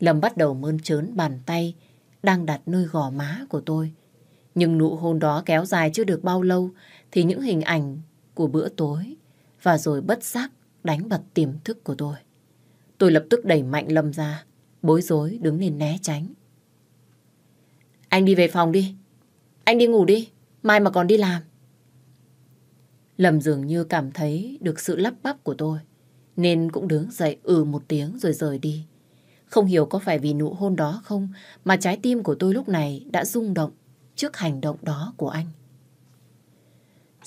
Lâm bắt đầu mơn trớn bàn tay, đang đặt nơi gò má của tôi. Nhưng nụ hôn đó kéo dài chưa được bao lâu, thì những hình ảnh của bữa tối và rồi bất giác đánh bật tiềm thức của tôi. Tôi lập tức đẩy mạnh Lâm ra, bối rối đứng lên né tránh. Anh đi về phòng đi, anh đi ngủ đi, mai mà còn đi làm. Lâm dường như cảm thấy được sự lắp bắp của tôi, nên cũng đứng dậy ừ một tiếng rồi rời đi. Không hiểu có phải vì nụ hôn đó không mà trái tim của tôi lúc này đã rung động trước hành động đó của anh.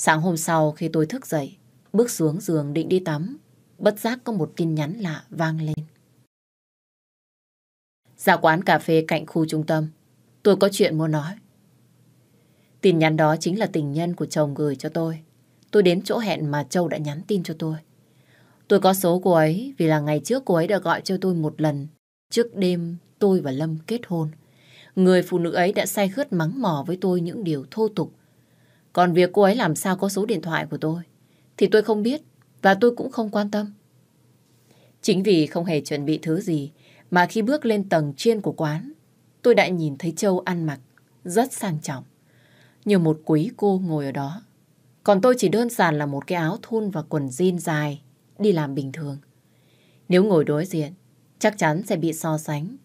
Sáng hôm sau khi tôi thức dậy, bước xuống giường định đi tắm, bất giác có một tin nhắn lạ vang lên. Ra quán cà phê cạnh khu trung tâm, tôi có chuyện muốn nói. Tin nhắn đó chính là tình nhân của chồng gửi cho tôi. Tôi đến chỗ hẹn mà Châu đã nhắn tin cho tôi. Tôi có số cô ấy vì là ngày trước cô ấy đã gọi cho tôi một lần trước đêm tôi và Lâm kết hôn. Người phụ nữ ấy đã say khướt mắng mỏ với tôi những điều thô tục còn việc cô ấy làm sao có số điện thoại của tôi thì tôi không biết và tôi cũng không quan tâm. Chính vì không hề chuẩn bị thứ gì mà khi bước lên tầng trên của quán tôi đã nhìn thấy Châu ăn mặc rất sang trọng. Như một quý cô ngồi ở đó. Còn tôi chỉ đơn giản là một cái áo thun và quần jean dài đi làm bình thường. Nếu ngồi đối diện chắc chắn sẽ bị so sánh.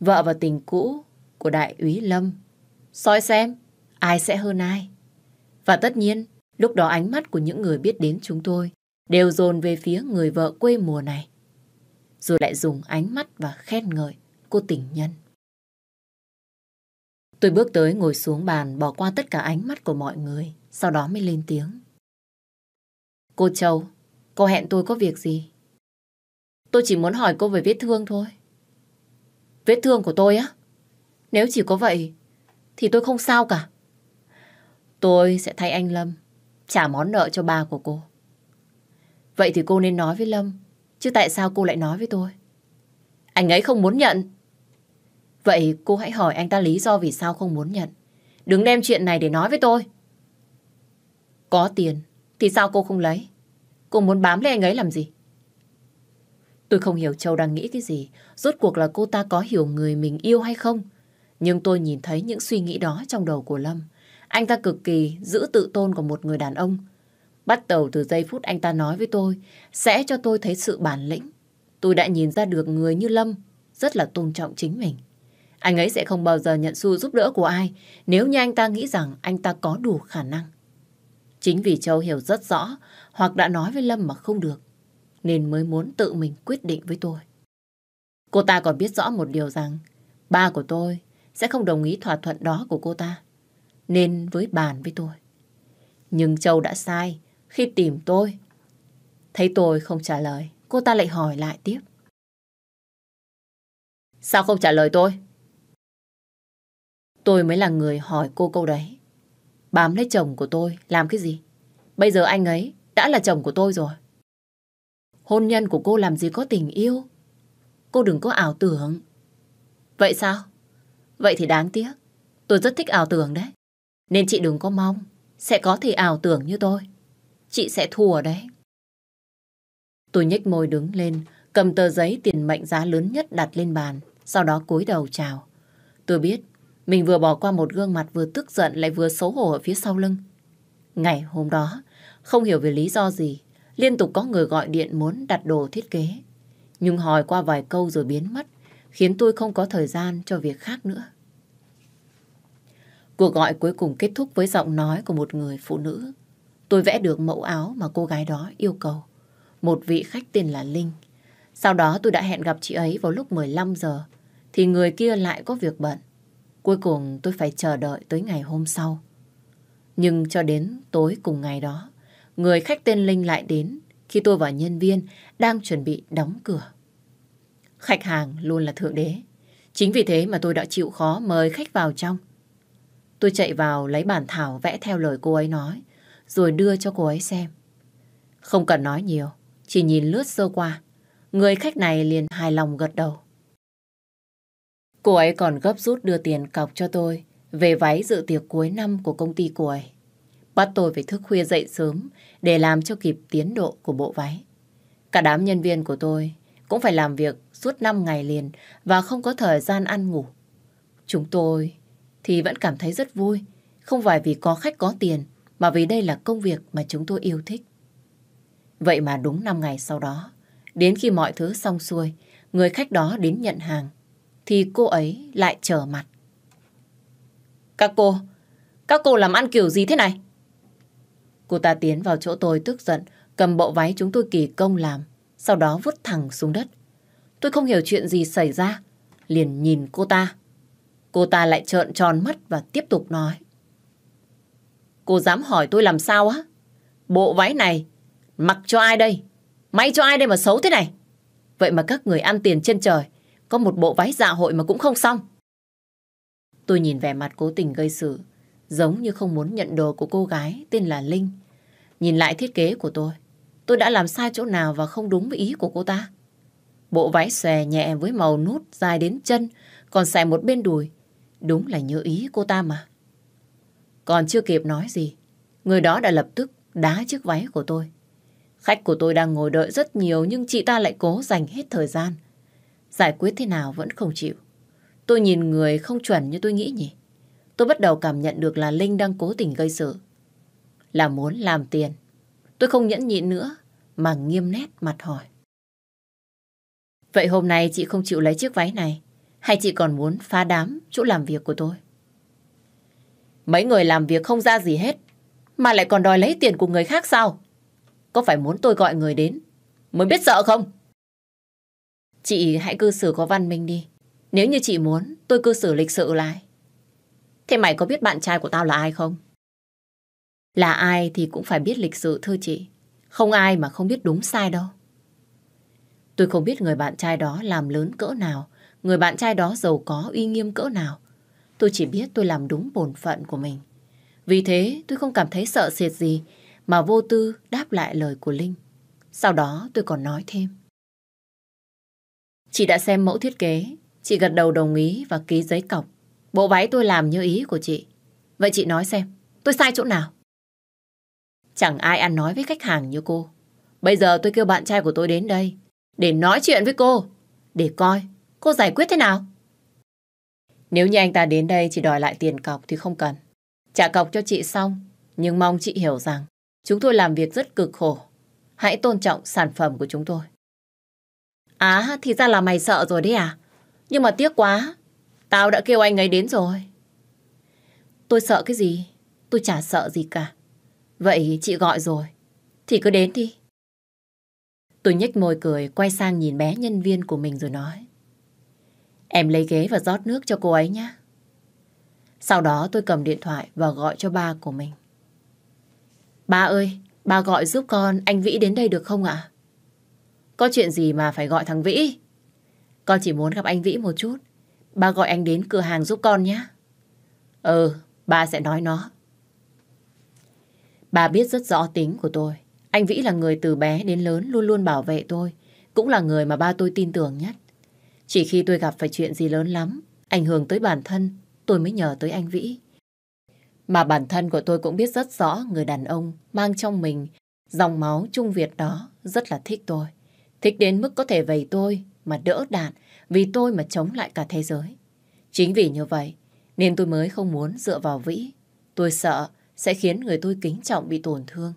Vợ và tình cũ của đại úy Lâm. Soi xem, ai sẽ hơn ai. Và tất nhiên, lúc đó ánh mắt của những người biết đến chúng tôi đều dồn về phía người vợ quê mùa này. Rồi lại dùng ánh mắt và khen ngợi cô tình nhân. Tôi bước tới ngồi xuống bàn bỏ qua tất cả ánh mắt của mọi người, sau đó mới lên tiếng. Cô Châu, cô hẹn tôi có việc gì? Tôi chỉ muốn hỏi cô về vết thương thôi. Vết thương của tôi á? Nếu chỉ có vậy, thì tôi không sao cả. Tôi sẽ thay anh Lâm trả món nợ cho ba của cô. Vậy thì cô nên nói với Lâm, chứ tại sao cô lại nói với tôi? Anh ấy không muốn nhận. Vậy cô hãy hỏi anh ta lý do vì sao không muốn nhận. Đừng đem chuyện này để nói với tôi. Có tiền thì sao cô không lấy? Cô muốn bám lấy anh ấy làm gì? Tôi không hiểu Châu đang nghĩ cái gì, rốt cuộc là cô ta có hiểu người mình yêu hay không. Nhưng tôi nhìn thấy những suy nghĩ đó trong đầu của Lâm. Anh ta cực kỳ giữ tự tôn của một người đàn ông. Bắt đầu từ giây phút anh ta nói với tôi sẽ cho tôi thấy sự bản lĩnh. Tôi đã nhìn ra được người như Lâm rất là tôn trọng chính mình. Anh ấy sẽ không bao giờ nhận xu giúp đỡ của ai nếu như anh ta nghĩ rằng anh ta có đủ khả năng. Chính vì Châu hiểu rất rõ hoặc đã nói với Lâm mà không được nên mới muốn tự mình quyết định với tôi. Cô ta còn biết rõ một điều rằng ba của tôi sẽ không đồng ý thỏa thuận đó của cô ta nên với bàn với tôi. Nhưng Châu đã sai khi tìm tôi. Thấy tôi không trả lời, cô ta lại hỏi lại tiếp. Sao không trả lời tôi? Tôi mới là người hỏi cô câu đấy. Bám lấy chồng của tôi làm cái gì? Bây giờ anh ấy đã là chồng của tôi rồi. Hôn nhân của cô làm gì có tình yêu? Cô đừng có ảo tưởng. Vậy sao? Vậy thì đáng tiếc. Tôi rất thích ảo tưởng đấy. Nên chị đừng có mong, sẽ có thể ảo tưởng như tôi. Chị sẽ thua đấy. Tôi nhếch môi đứng lên, cầm tờ giấy tiền mệnh giá lớn nhất đặt lên bàn, sau đó cúi đầu chào. Tôi biết, mình vừa bỏ qua một gương mặt vừa tức giận lại vừa xấu hổ ở phía sau lưng. Ngày hôm đó, không hiểu vì lý do gì, liên tục có người gọi điện muốn đặt đồ thiết kế. Nhưng hỏi qua vài câu rồi biến mất, khiến tôi không có thời gian cho việc khác nữa. Cuộc gọi cuối cùng kết thúc với giọng nói của một người phụ nữ. Tôi vẽ được mẫu áo mà cô gái đó yêu cầu. Một vị khách tên là Linh. Sau đó tôi đã hẹn gặp chị ấy vào lúc 15 giờ. Thì người kia lại có việc bận. Cuối cùng tôi phải chờ đợi tới ngày hôm sau. Nhưng cho đến tối cùng ngày đó, người khách tên Linh lại đến khi tôi và nhân viên đang chuẩn bị đóng cửa. Khách hàng luôn là thượng đế. Chính vì thế mà tôi đã chịu khó mời khách vào trong Tôi chạy vào lấy bản thảo vẽ theo lời cô ấy nói, rồi đưa cho cô ấy xem. Không cần nói nhiều, chỉ nhìn lướt sơ qua. Người khách này liền hài lòng gật đầu. Cô ấy còn gấp rút đưa tiền cọc cho tôi về váy dự tiệc cuối năm của công ty cô ấy. Bắt tôi phải thức khuya dậy sớm để làm cho kịp tiến độ của bộ váy. Cả đám nhân viên của tôi cũng phải làm việc suốt 5 ngày liền và không có thời gian ăn ngủ. Chúng tôi thì vẫn cảm thấy rất vui. Không phải vì có khách có tiền, mà vì đây là công việc mà chúng tôi yêu thích. Vậy mà đúng 5 ngày sau đó, đến khi mọi thứ xong xuôi, người khách đó đến nhận hàng, thì cô ấy lại trở mặt. Các cô, các cô làm ăn kiểu gì thế này? Cô ta tiến vào chỗ tôi tức giận, cầm bộ váy chúng tôi kỳ công làm, sau đó vứt thẳng xuống đất. Tôi không hiểu chuyện gì xảy ra, liền nhìn cô ta. Cô ta lại trợn tròn mắt và tiếp tục nói. Cô dám hỏi tôi làm sao á? Bộ váy này, mặc cho ai đây? May cho ai đây mà xấu thế này? Vậy mà các người ăn tiền trên trời, có một bộ váy dạ hội mà cũng không xong. Tôi nhìn vẻ mặt cố tình gây sự, giống như không muốn nhận đồ của cô gái tên là Linh. Nhìn lại thiết kế của tôi, tôi đã làm sai chỗ nào và không đúng với ý của cô ta. Bộ váy xòe nhẹ với màu nút dài đến chân, còn xòe một bên đùi, Đúng là nhớ ý cô ta mà. Còn chưa kịp nói gì, người đó đã lập tức đá chiếc váy của tôi. Khách của tôi đang ngồi đợi rất nhiều nhưng chị ta lại cố dành hết thời gian. Giải quyết thế nào vẫn không chịu. Tôi nhìn người không chuẩn như tôi nghĩ nhỉ. Tôi bắt đầu cảm nhận được là Linh đang cố tình gây sự. Là muốn làm tiền. Tôi không nhẫn nhịn nữa mà nghiêm nét mặt hỏi. Vậy hôm nay chị không chịu lấy chiếc váy này hay chị còn muốn phá đám chỗ làm việc của tôi? Mấy người làm việc không ra gì hết Mà lại còn đòi lấy tiền của người khác sao? Có phải muốn tôi gọi người đến Mới biết sợ không? Chị hãy cư xử có văn minh đi Nếu như chị muốn tôi cư xử lịch sự lại Thế mày có biết bạn trai của tao là ai không? Là ai thì cũng phải biết lịch sự thưa chị Không ai mà không biết đúng sai đâu Tôi không biết người bạn trai đó làm lớn cỡ nào người bạn trai đó giàu có uy nghiêm cỡ nào. Tôi chỉ biết tôi làm đúng bổn phận của mình. Vì thế tôi không cảm thấy sợ sệt gì mà vô tư đáp lại lời của Linh. Sau đó tôi còn nói thêm. Chị đã xem mẫu thiết kế, chị gật đầu đồng ý và ký giấy cọc. Bộ váy tôi làm như ý của chị. Vậy chị nói xem, tôi sai chỗ nào? Chẳng ai ăn nói với khách hàng như cô. Bây giờ tôi kêu bạn trai của tôi đến đây để nói chuyện với cô, để coi Cô giải quyết thế nào? Nếu như anh ta đến đây chỉ đòi lại tiền cọc thì không cần. Trả cọc cho chị xong, nhưng mong chị hiểu rằng chúng tôi làm việc rất cực khổ. Hãy tôn trọng sản phẩm của chúng tôi. á thì ra là mày sợ rồi đấy à? Nhưng mà tiếc quá, tao đã kêu anh ấy đến rồi. Tôi sợ cái gì? Tôi chả sợ gì cả. Vậy chị gọi rồi, thì cứ đến đi. Tôi nhếch môi cười, quay sang nhìn bé nhân viên của mình rồi nói. Em lấy ghế và rót nước cho cô ấy nhé. Sau đó tôi cầm điện thoại và gọi cho ba của mình. Ba ơi, ba gọi giúp con anh Vĩ đến đây được không ạ? Có chuyện gì mà phải gọi thằng Vĩ? Con chỉ muốn gặp anh Vĩ một chút. Ba gọi anh đến cửa hàng giúp con nhé. Ừ, ba sẽ nói nó. Ba biết rất rõ tính của tôi. Anh Vĩ là người từ bé đến lớn luôn luôn bảo vệ tôi. Cũng là người mà ba tôi tin tưởng nhất. Chỉ khi tôi gặp phải chuyện gì lớn lắm, ảnh hưởng tới bản thân, tôi mới nhờ tới anh Vĩ. Mà bản thân của tôi cũng biết rất rõ người đàn ông mang trong mình dòng máu Trung Việt đó rất là thích tôi. Thích đến mức có thể vầy tôi mà đỡ đạn, vì tôi mà chống lại cả thế giới. Chính vì như vậy, nên tôi mới không muốn dựa vào Vĩ. Tôi sợ sẽ khiến người tôi kính trọng bị tổn thương.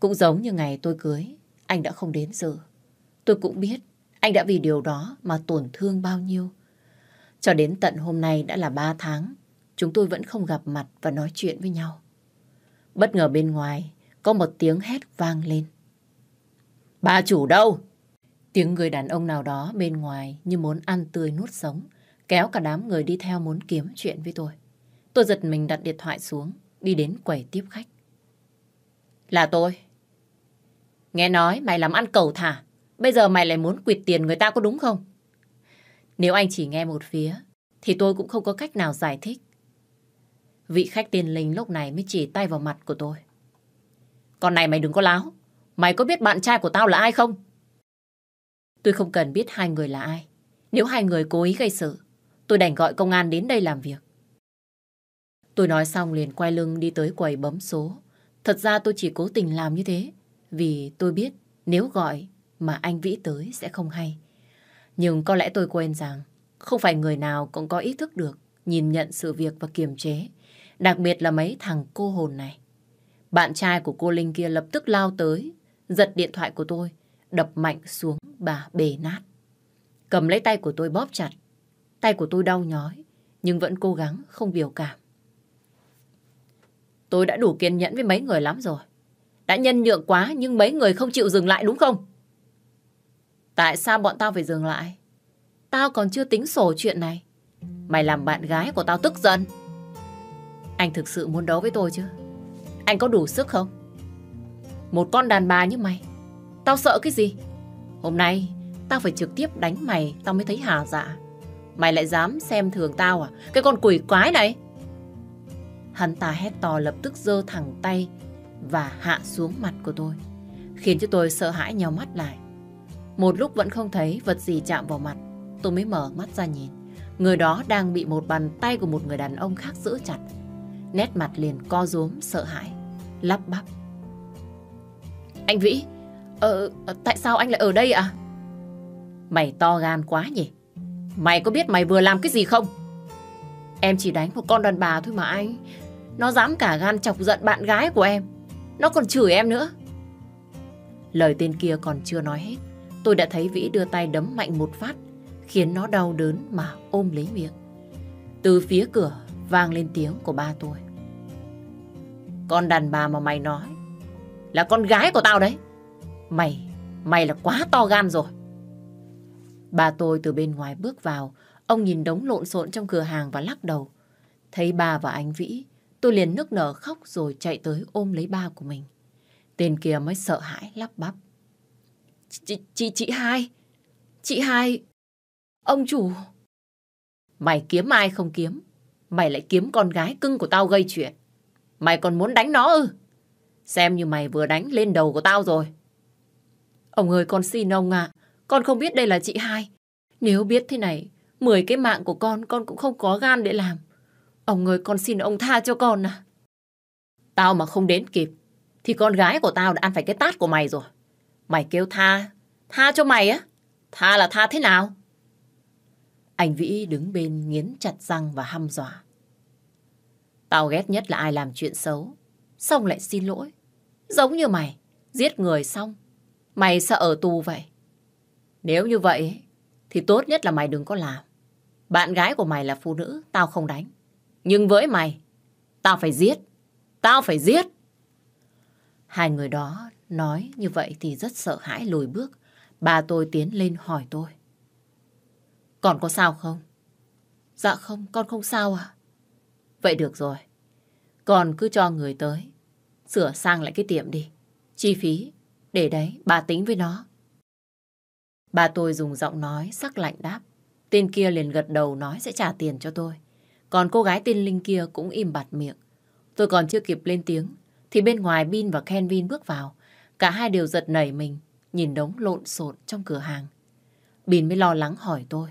Cũng giống như ngày tôi cưới, anh đã không đến dự. Tôi cũng biết anh đã vì điều đó mà tổn thương bao nhiêu. Cho đến tận hôm nay đã là 3 tháng, chúng tôi vẫn không gặp mặt và nói chuyện với nhau. Bất ngờ bên ngoài, có một tiếng hét vang lên. Bà chủ đâu? Tiếng người đàn ông nào đó bên ngoài như muốn ăn tươi nuốt sống, kéo cả đám người đi theo muốn kiếm chuyện với tôi. Tôi giật mình đặt điện thoại xuống, đi đến quầy tiếp khách. Là tôi. Nghe nói mày làm ăn cầu thả, Bây giờ mày lại muốn quỵt tiền người ta có đúng không? Nếu anh chỉ nghe một phía, thì tôi cũng không có cách nào giải thích. Vị khách tiền linh lúc này mới chỉ tay vào mặt của tôi. Con này mày đừng có láo. Mày có biết bạn trai của tao là ai không? Tôi không cần biết hai người là ai. Nếu hai người cố ý gây sự, tôi đành gọi công an đến đây làm việc. Tôi nói xong liền quay lưng đi tới quầy bấm số. Thật ra tôi chỉ cố tình làm như thế, vì tôi biết nếu gọi mà anh vĩ tới sẽ không hay. Nhưng có lẽ tôi quên rằng không phải người nào cũng có ý thức được nhìn nhận sự việc và kiềm chế, đặc biệt là mấy thằng cô hồn này. Bạn trai của cô Linh kia lập tức lao tới, giật điện thoại của tôi, đập mạnh xuống bà bề nát. Cầm lấy tay của tôi bóp chặt, tay của tôi đau nhói, nhưng vẫn cố gắng không biểu cảm. Tôi đã đủ kiên nhẫn với mấy người lắm rồi. Đã nhân nhượng quá nhưng mấy người không chịu dừng lại đúng không? Tại sao bọn tao phải dừng lại? Tao còn chưa tính sổ chuyện này. Mày làm bạn gái của tao tức giận. Anh thực sự muốn đấu với tôi chứ? Anh có đủ sức không? Một con đàn bà như mày, tao sợ cái gì? Hôm nay, tao phải trực tiếp đánh mày, tao mới thấy hà dạ. Mày lại dám xem thường tao à? Cái con quỷ quái này! Hắn ta hét to lập tức giơ thẳng tay và hạ xuống mặt của tôi, khiến cho tôi sợ hãi nhau mắt lại. Một lúc vẫn không thấy vật gì chạm vào mặt. Tôi mới mở mắt ra nhìn. Người đó đang bị một bàn tay của một người đàn ông khác giữ chặt. Nét mặt liền co rúm, sợ hãi. Lắp bắp. Anh Vĩ, ờ, ờ tại sao anh lại ở đây ạ? À? Mày to gan quá nhỉ? Mày có biết mày vừa làm cái gì không? Em chỉ đánh một con đàn bà thôi mà anh. Nó dám cả gan chọc giận bạn gái của em. Nó còn chửi em nữa. Lời tên kia còn chưa nói hết Tôi đã thấy Vĩ đưa tay đấm mạnh một phát, khiến nó đau đớn mà ôm lấy miệng. Từ phía cửa vang lên tiếng của ba tôi. Con đàn bà mà mày nói là con gái của tao đấy. Mày, mày là quá to gan rồi. Ba tôi từ bên ngoài bước vào, ông nhìn đống lộn xộn trong cửa hàng và lắc đầu. Thấy ba và anh Vĩ, tôi liền nức nở khóc rồi chạy tới ôm lấy ba của mình. Tên kia mới sợ hãi lắp bắp. Chị, chị, chị hai. Chị hai. Ông chủ. Mày kiếm ai không kiếm. Mày lại kiếm con gái cưng của tao gây chuyện. Mày còn muốn đánh nó ư? Xem như mày vừa đánh lên đầu của tao rồi. Ông ơi con xin ông ạ. À. Con không biết đây là chị hai. Nếu biết thế này, mười cái mạng của con, con cũng không có gan để làm. Ông ơi con xin ông tha cho con à. Tao mà không đến kịp, thì con gái của tao đã ăn phải cái tát của mày rồi. Mày kêu tha, tha cho mày á. Tha là tha thế nào? Anh Vĩ đứng bên nghiến chặt răng và hăm dọa. Tao ghét nhất là ai làm chuyện xấu, xong lại xin lỗi. Giống như mày, giết người xong, mày sợ ở tù vậy. Nếu như vậy, thì tốt nhất là mày đừng có làm. Bạn gái của mày là phụ nữ, tao không đánh. Nhưng với mày, tao phải giết. Tao phải giết. Hai người đó Nói như vậy thì rất sợ hãi lùi bước. Bà tôi tiến lên hỏi tôi. Còn có sao không? Dạ không, con không sao à? Vậy được rồi. Còn cứ cho người tới. Sửa sang lại cái tiệm đi. Chi phí, để đấy, bà tính với nó. Bà tôi dùng giọng nói sắc lạnh đáp. Tên kia liền gật đầu nói sẽ trả tiền cho tôi. Còn cô gái tên Linh kia cũng im bặt miệng. Tôi còn chưa kịp lên tiếng, thì bên ngoài Bin và Kenvin bước vào. Cả hai đều giật nảy mình, nhìn đống lộn xộn trong cửa hàng. Bình mới lo lắng hỏi tôi.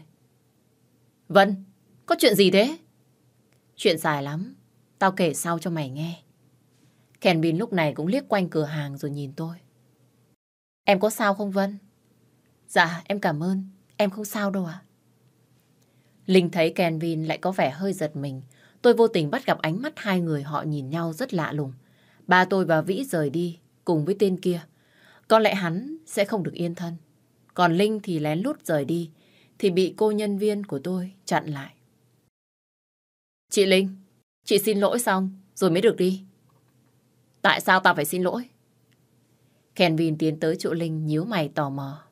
Vân, có chuyện gì thế? Chuyện dài lắm, tao kể sau cho mày nghe. Kèn Bình lúc này cũng liếc quanh cửa hàng rồi nhìn tôi. Em có sao không Vân? Dạ, em cảm ơn. Em không sao đâu ạ. À? Linh thấy Kenvin lại có vẻ hơi giật mình. Tôi vô tình bắt gặp ánh mắt hai người họ nhìn nhau rất lạ lùng. Ba tôi và Vĩ rời đi, cùng với tên kia. Có lẽ hắn sẽ không được yên thân. Còn Linh thì lén lút rời đi, thì bị cô nhân viên của tôi chặn lại. Chị Linh, chị xin lỗi xong rồi mới được đi. Tại sao tao phải xin lỗi? Kenvin tiến tới chỗ Linh nhíu mày tò mò.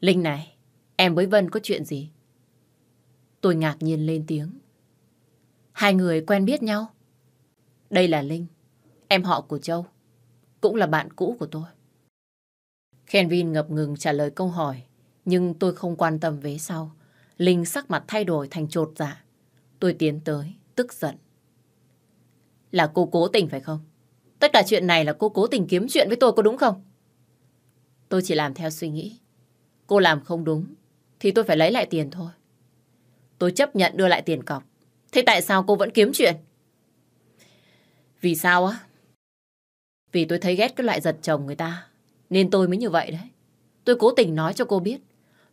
Linh này, em với Vân có chuyện gì? Tôi ngạc nhiên lên tiếng. Hai người quen biết nhau. Đây là Linh, em họ của Châu cũng là bạn cũ của tôi. Kenvin ngập ngừng trả lời câu hỏi, nhưng tôi không quan tâm về sau. Linh sắc mặt thay đổi thành trột dạ. Tôi tiến tới, tức giận. Là cô cố tình phải không? Tất cả chuyện này là cô cố tình kiếm chuyện với tôi có đúng không? Tôi chỉ làm theo suy nghĩ. Cô làm không đúng, thì tôi phải lấy lại tiền thôi. Tôi chấp nhận đưa lại tiền cọc. Thế tại sao cô vẫn kiếm chuyện? Vì sao á? Vì tôi thấy ghét cái loại giật chồng người ta. Nên tôi mới như vậy đấy. Tôi cố tình nói cho cô biết.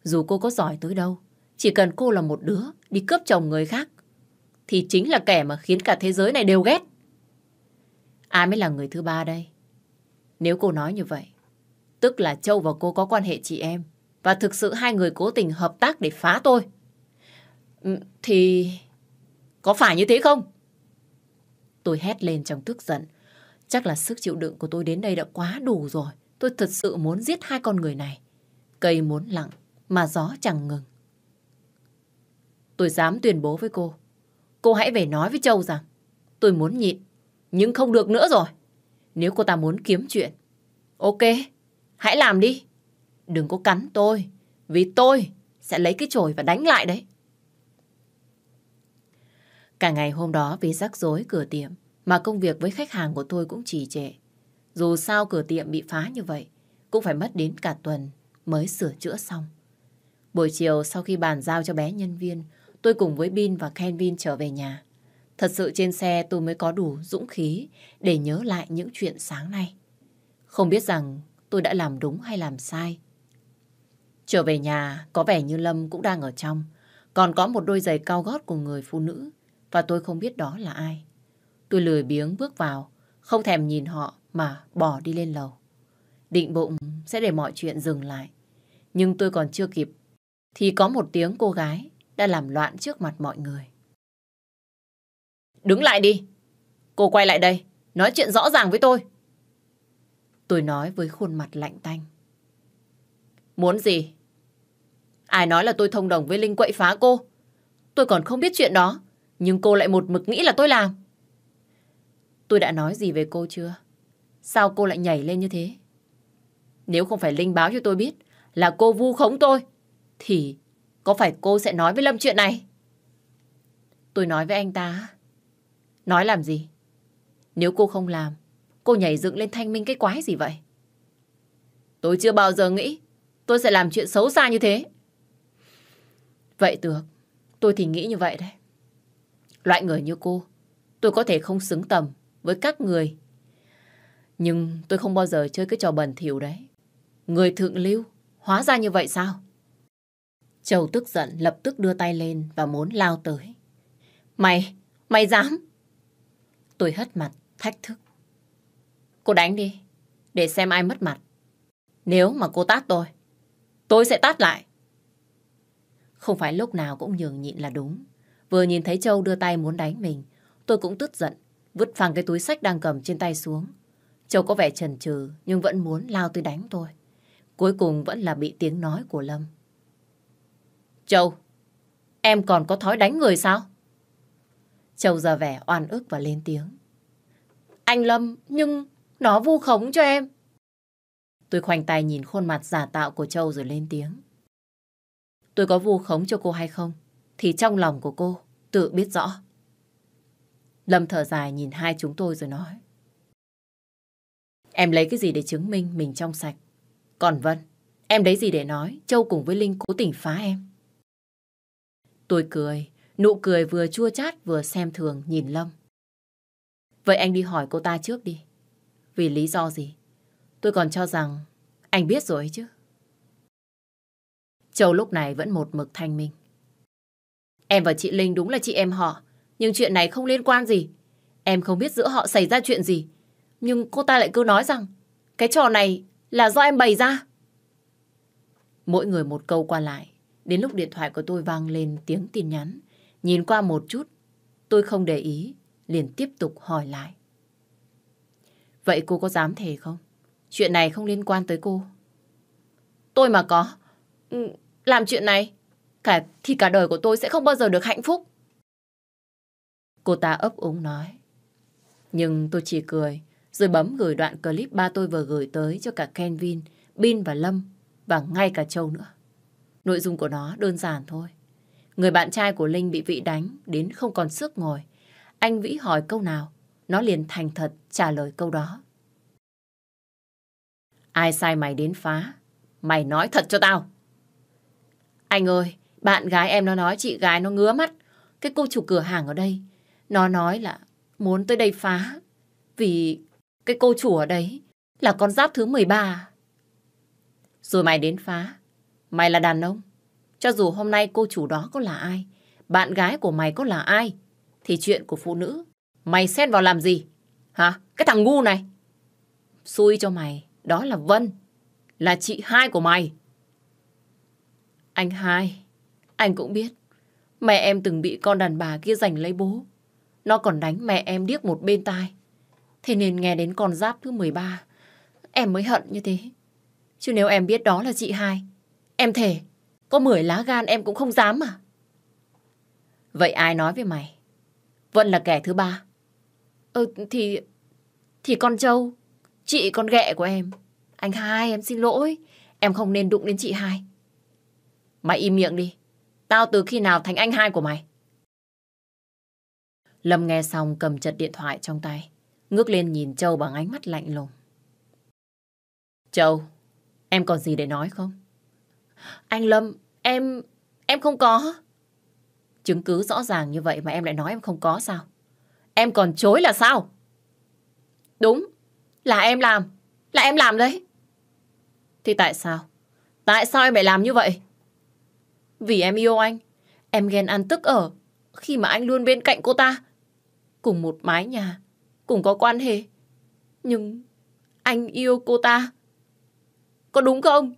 Dù cô có giỏi tới đâu, chỉ cần cô là một đứa đi cướp chồng người khác, thì chính là kẻ mà khiến cả thế giới này đều ghét. Ai mới là người thứ ba đây? Nếu cô nói như vậy, tức là Châu và cô có quan hệ chị em, và thực sự hai người cố tình hợp tác để phá tôi. Thì... có phải như thế không? Tôi hét lên trong tức giận, Chắc là sức chịu đựng của tôi đến đây đã quá đủ rồi. Tôi thật sự muốn giết hai con người này. Cây muốn lặng, mà gió chẳng ngừng. Tôi dám tuyên bố với cô. Cô hãy về nói với Châu rằng tôi muốn nhịn, nhưng không được nữa rồi. Nếu cô ta muốn kiếm chuyện, ok, hãy làm đi. Đừng có cắn tôi, vì tôi sẽ lấy cái chổi và đánh lại đấy. Cả ngày hôm đó vì rắc rối cửa tiệm, mà công việc với khách hàng của tôi cũng trì trệ. Dù sao cửa tiệm bị phá như vậy, cũng phải mất đến cả tuần mới sửa chữa xong. Buổi chiều sau khi bàn giao cho bé nhân viên, tôi cùng với Bin và Kenvin trở về nhà. Thật sự trên xe tôi mới có đủ dũng khí để nhớ lại những chuyện sáng nay. Không biết rằng tôi đã làm đúng hay làm sai. Trở về nhà, có vẻ như Lâm cũng đang ở trong. Còn có một đôi giày cao gót của người phụ nữ và tôi không biết đó là ai. Tôi lười biếng bước vào, không thèm nhìn họ mà bỏ đi lên lầu. Định bụng sẽ để mọi chuyện dừng lại. Nhưng tôi còn chưa kịp, thì có một tiếng cô gái đã làm loạn trước mặt mọi người. Đứng lại đi! Cô quay lại đây, nói chuyện rõ ràng với tôi. Tôi nói với khuôn mặt lạnh tanh. Muốn gì? Ai nói là tôi thông đồng với Linh quậy phá cô? Tôi còn không biết chuyện đó, nhưng cô lại một mực nghĩ là tôi làm. Tôi đã nói gì về cô chưa? Sao cô lại nhảy lên như thế? Nếu không phải Linh báo cho tôi biết là cô vu khống tôi, thì có phải cô sẽ nói với Lâm chuyện này? Tôi nói với anh ta. Nói làm gì? Nếu cô không làm, cô nhảy dựng lên thanh minh cái quái gì vậy? Tôi chưa bao giờ nghĩ tôi sẽ làm chuyện xấu xa như thế. Vậy được, tôi thì nghĩ như vậy đấy. Loại người như cô, tôi có thể không xứng tầm với các người. Nhưng tôi không bao giờ chơi cái trò bẩn thỉu đấy. Người thượng lưu, hóa ra như vậy sao? Châu tức giận lập tức đưa tay lên và muốn lao tới. Mày, mày dám? Tôi hất mặt, thách thức. Cô đánh đi, để xem ai mất mặt. Nếu mà cô tát tôi, tôi sẽ tát lại. Không phải lúc nào cũng nhường nhịn là đúng. Vừa nhìn thấy Châu đưa tay muốn đánh mình, tôi cũng tức giận vứt phăng cái túi sách đang cầm trên tay xuống. Châu có vẻ chần chừ nhưng vẫn muốn lao tới đánh tôi. Cuối cùng vẫn là bị tiếng nói của Lâm. Châu, em còn có thói đánh người sao? Châu ra vẻ oan ức và lên tiếng. Anh Lâm, nhưng nó vu khống cho em. Tôi khoanh tay nhìn khuôn mặt giả tạo của Châu rồi lên tiếng. Tôi có vu khống cho cô hay không? Thì trong lòng của cô tự biết rõ. Lâm thở dài nhìn hai chúng tôi rồi nói. Em lấy cái gì để chứng minh mình trong sạch? Còn Vân, em lấy gì để nói Châu cùng với Linh cố tình phá em? Tôi cười, nụ cười vừa chua chát vừa xem thường nhìn Lâm. Vậy anh đi hỏi cô ta trước đi. Vì lý do gì? Tôi còn cho rằng anh biết rồi chứ. Châu lúc này vẫn một mực thanh minh. Em và chị Linh đúng là chị em họ. Nhưng chuyện này không liên quan gì. Em không biết giữa họ xảy ra chuyện gì. Nhưng cô ta lại cứ nói rằng cái trò này là do em bày ra. Mỗi người một câu qua lại. Đến lúc điện thoại của tôi vang lên tiếng tin nhắn. Nhìn qua một chút, tôi không để ý, liền tiếp tục hỏi lại. Vậy cô có dám thề không? Chuyện này không liên quan tới cô. Tôi mà có, ừ, làm chuyện này, cả thì cả đời của tôi sẽ không bao giờ được hạnh phúc. Cô ta ấp úng nói. Nhưng tôi chỉ cười, rồi bấm gửi đoạn clip ba tôi vừa gửi tới cho cả Kenvin, Bin và Lâm, và ngay cả Châu nữa. Nội dung của nó đơn giản thôi. Người bạn trai của Linh bị Vĩ đánh đến không còn sức ngồi. Anh Vĩ hỏi câu nào, nó liền thành thật trả lời câu đó. Ai sai mày đến phá? Mày nói thật cho tao. Anh ơi, bạn gái em nó nói chị gái nó ngứa mắt. Cái cô chủ cửa hàng ở đây nó nói là muốn tới đây phá. Vì cái cô chủ ở đấy là con giáp thứ 13. Rồi mày đến phá. Mày là đàn ông. Cho dù hôm nay cô chủ đó có là ai, bạn gái của mày có là ai, thì chuyện của phụ nữ, mày xen vào làm gì? Hả? Cái thằng ngu này. Xui cho mày, đó là Vân. Là chị hai của mày. Anh hai, anh cũng biết. Mẹ em từng bị con đàn bà kia giành lấy bố. Nó còn đánh mẹ em điếc một bên tai. Thế nên nghe đến con giáp thứ 13, em mới hận như thế. Chứ nếu em biết đó là chị hai, em thề, có 10 lá gan em cũng không dám mà. Vậy ai nói với mày? Vẫn là kẻ thứ ba. Ừ thì... Thì con Châu, chị con ghẹ của em. Anh hai em xin lỗi, em không nên đụng đến chị hai. Mày im miệng đi, tao từ khi nào thành anh hai của mày? Lâm nghe xong cầm chật điện thoại trong tay, ngước lên nhìn Châu bằng ánh mắt lạnh lùng. Châu, em còn gì để nói không? Anh Lâm, em... em không có. Chứng cứ rõ ràng như vậy mà em lại nói em không có sao? Em còn chối là sao? Đúng, là em làm. Là em làm đấy. Thì tại sao? Tại sao em lại làm như vậy? Vì em yêu anh. Em ghen ăn tức ở khi mà anh luôn bên cạnh cô ta cùng một mái nhà, cùng có quan hệ. Nhưng anh yêu cô ta. Có đúng không?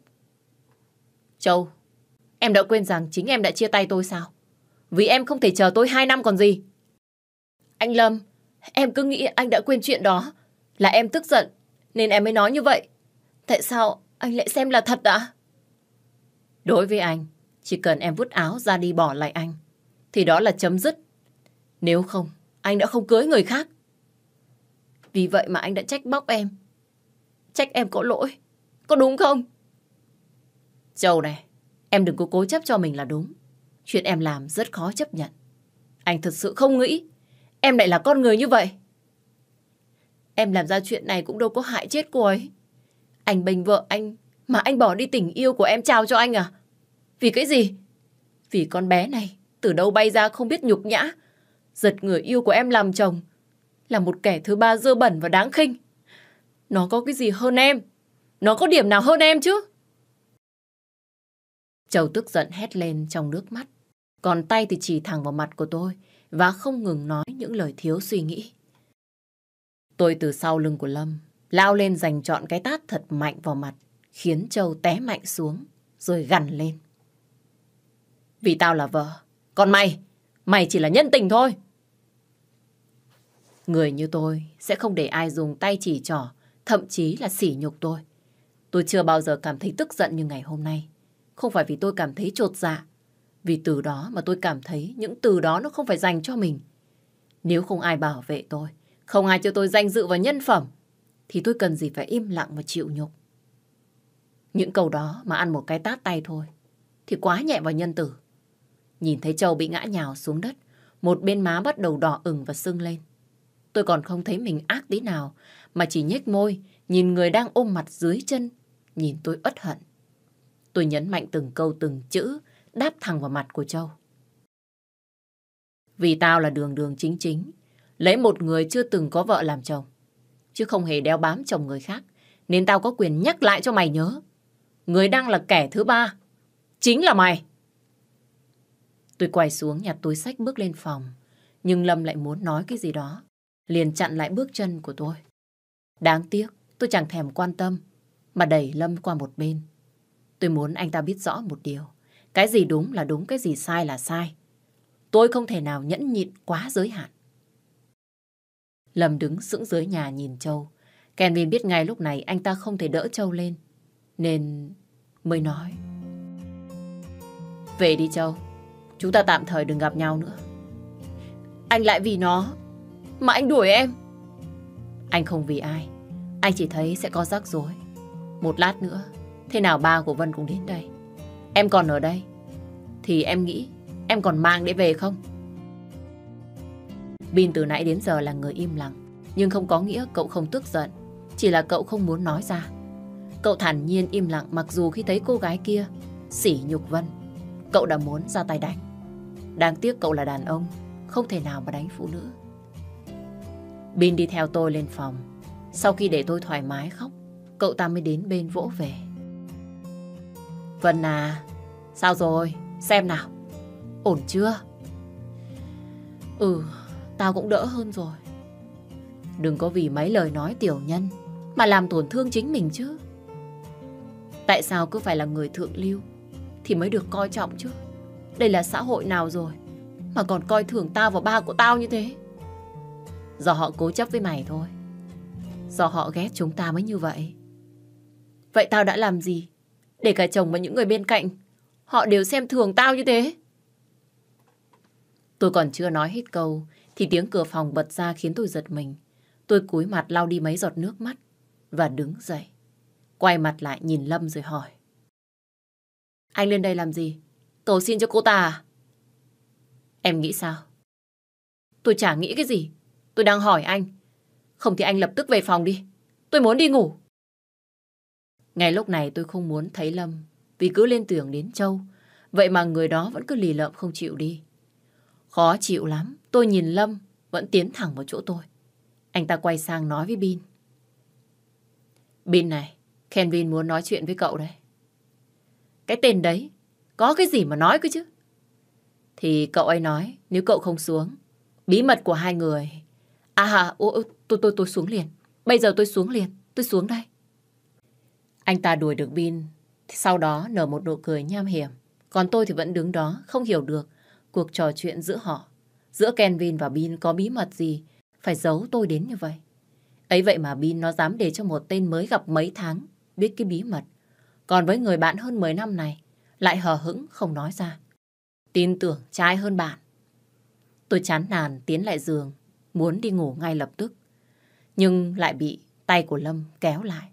Châu, em đã quên rằng chính em đã chia tay tôi sao? Vì em không thể chờ tôi hai năm còn gì. Anh Lâm, em cứ nghĩ anh đã quên chuyện đó. Là em tức giận, nên em mới nói như vậy. Tại sao anh lại xem là thật đã? Đối với anh, chỉ cần em vứt áo ra đi bỏ lại anh, thì đó là chấm dứt. Nếu không, anh đã không cưới người khác. Vì vậy mà anh đã trách bóc em. Trách em có lỗi. Có đúng không? Châu này, em đừng có cố chấp cho mình là đúng. Chuyện em làm rất khó chấp nhận. Anh thật sự không nghĩ em lại là con người như vậy. Em làm ra chuyện này cũng đâu có hại chết cô ấy. Anh bình vợ anh mà anh bỏ đi tình yêu của em trao cho anh à? Vì cái gì? Vì con bé này từ đâu bay ra không biết nhục nhã giật người yêu của em làm chồng, là một kẻ thứ ba dơ bẩn và đáng khinh. Nó có cái gì hơn em? Nó có điểm nào hơn em chứ? Châu tức giận hét lên trong nước mắt, còn tay thì chỉ thẳng vào mặt của tôi và không ngừng nói những lời thiếu suy nghĩ. Tôi từ sau lưng của Lâm lao lên giành trọn cái tát thật mạnh vào mặt, khiến Châu té mạnh xuống, rồi gằn lên. Vì tao là vợ, còn mày, mày chỉ là nhân tình thôi. Người như tôi sẽ không để ai dùng tay chỉ trỏ, thậm chí là sỉ nhục tôi. Tôi chưa bao giờ cảm thấy tức giận như ngày hôm nay. Không phải vì tôi cảm thấy trột dạ, vì từ đó mà tôi cảm thấy những từ đó nó không phải dành cho mình. Nếu không ai bảo vệ tôi, không ai cho tôi danh dự và nhân phẩm, thì tôi cần gì phải im lặng và chịu nhục. Những câu đó mà ăn một cái tát tay thôi, thì quá nhẹ vào nhân tử. Nhìn thấy Châu bị ngã nhào xuống đất, một bên má bắt đầu đỏ ửng và sưng lên. Tôi còn không thấy mình ác tí nào, mà chỉ nhếch môi, nhìn người đang ôm mặt dưới chân, nhìn tôi ất hận. Tôi nhấn mạnh từng câu từng chữ, đáp thẳng vào mặt của Châu. Vì tao là đường đường chính chính, lấy một người chưa từng có vợ làm chồng, chứ không hề đeo bám chồng người khác, nên tao có quyền nhắc lại cho mày nhớ. Người đang là kẻ thứ ba, chính là mày. Tôi quay xuống nhặt túi sách bước lên phòng, nhưng Lâm lại muốn nói cái gì đó liền chặn lại bước chân của tôi. Đáng tiếc, tôi chẳng thèm quan tâm, mà đẩy Lâm qua một bên. Tôi muốn anh ta biết rõ một điều, cái gì đúng là đúng, cái gì sai là sai. Tôi không thể nào nhẫn nhịn quá giới hạn. Lâm đứng sững dưới nhà nhìn Châu. Kenvin biết ngay lúc này anh ta không thể đỡ Châu lên. Nên mới nói. Về đi Châu. Chúng ta tạm thời đừng gặp nhau nữa. Anh lại vì nó mà anh đuổi em. Anh không vì ai, anh chỉ thấy sẽ có rắc rối. Một lát nữa, thế nào ba của Vân cũng đến đây. Em còn ở đây, thì em nghĩ em còn mang để về không? Bin từ nãy đến giờ là người im lặng, nhưng không có nghĩa cậu không tức giận, chỉ là cậu không muốn nói ra. Cậu thản nhiên im lặng mặc dù khi thấy cô gái kia sỉ nhục Vân, cậu đã muốn ra tay đánh. Đáng tiếc cậu là đàn ông, không thể nào mà đánh phụ nữ. Bin đi theo tôi lên phòng. Sau khi để tôi thoải mái khóc, cậu ta mới đến bên vỗ về. Vân à, sao rồi? Xem nào. Ổn chưa? Ừ, tao cũng đỡ hơn rồi. Đừng có vì mấy lời nói tiểu nhân mà làm tổn thương chính mình chứ. Tại sao cứ phải là người thượng lưu thì mới được coi trọng chứ? Đây là xã hội nào rồi mà còn coi thường tao và ba của tao như thế? Do họ cố chấp với mày thôi. Do họ ghét chúng ta mới như vậy. Vậy tao đã làm gì? Để cả chồng và những người bên cạnh, họ đều xem thường tao như thế. Tôi còn chưa nói hết câu, thì tiếng cửa phòng bật ra khiến tôi giật mình. Tôi cúi mặt lau đi mấy giọt nước mắt và đứng dậy. Quay mặt lại nhìn Lâm rồi hỏi. Anh lên đây làm gì? Cầu xin cho cô ta à? Em nghĩ sao? Tôi chả nghĩ cái gì. Tôi đang hỏi anh. Không thì anh lập tức về phòng đi. Tôi muốn đi ngủ. Ngay lúc này tôi không muốn thấy Lâm vì cứ lên tưởng đến Châu. Vậy mà người đó vẫn cứ lì lợm không chịu đi. Khó chịu lắm. Tôi nhìn Lâm vẫn tiến thẳng vào chỗ tôi. Anh ta quay sang nói với Bin. Bin này, Kenvin muốn nói chuyện với cậu đấy. Cái tên đấy, có cái gì mà nói cơ chứ? Thì cậu ấy nói, nếu cậu không xuống, bí mật của hai người À hà, ô, tôi, tôi, tôi xuống liền. Bây giờ tôi xuống liền, tôi xuống đây. Anh ta đuổi được Bin, sau đó nở một nụ cười nham hiểm. Còn tôi thì vẫn đứng đó, không hiểu được cuộc trò chuyện giữa họ. Giữa Kenvin và Bin có bí mật gì, phải giấu tôi đến như vậy. Ấy vậy mà Bin nó dám để cho một tên mới gặp mấy tháng, biết cái bí mật. Còn với người bạn hơn 10 năm này, lại hờ hững không nói ra. Tin tưởng trai hơn bạn. Tôi chán nản tiến lại giường, muốn đi ngủ ngay lập tức. Nhưng lại bị tay của Lâm kéo lại.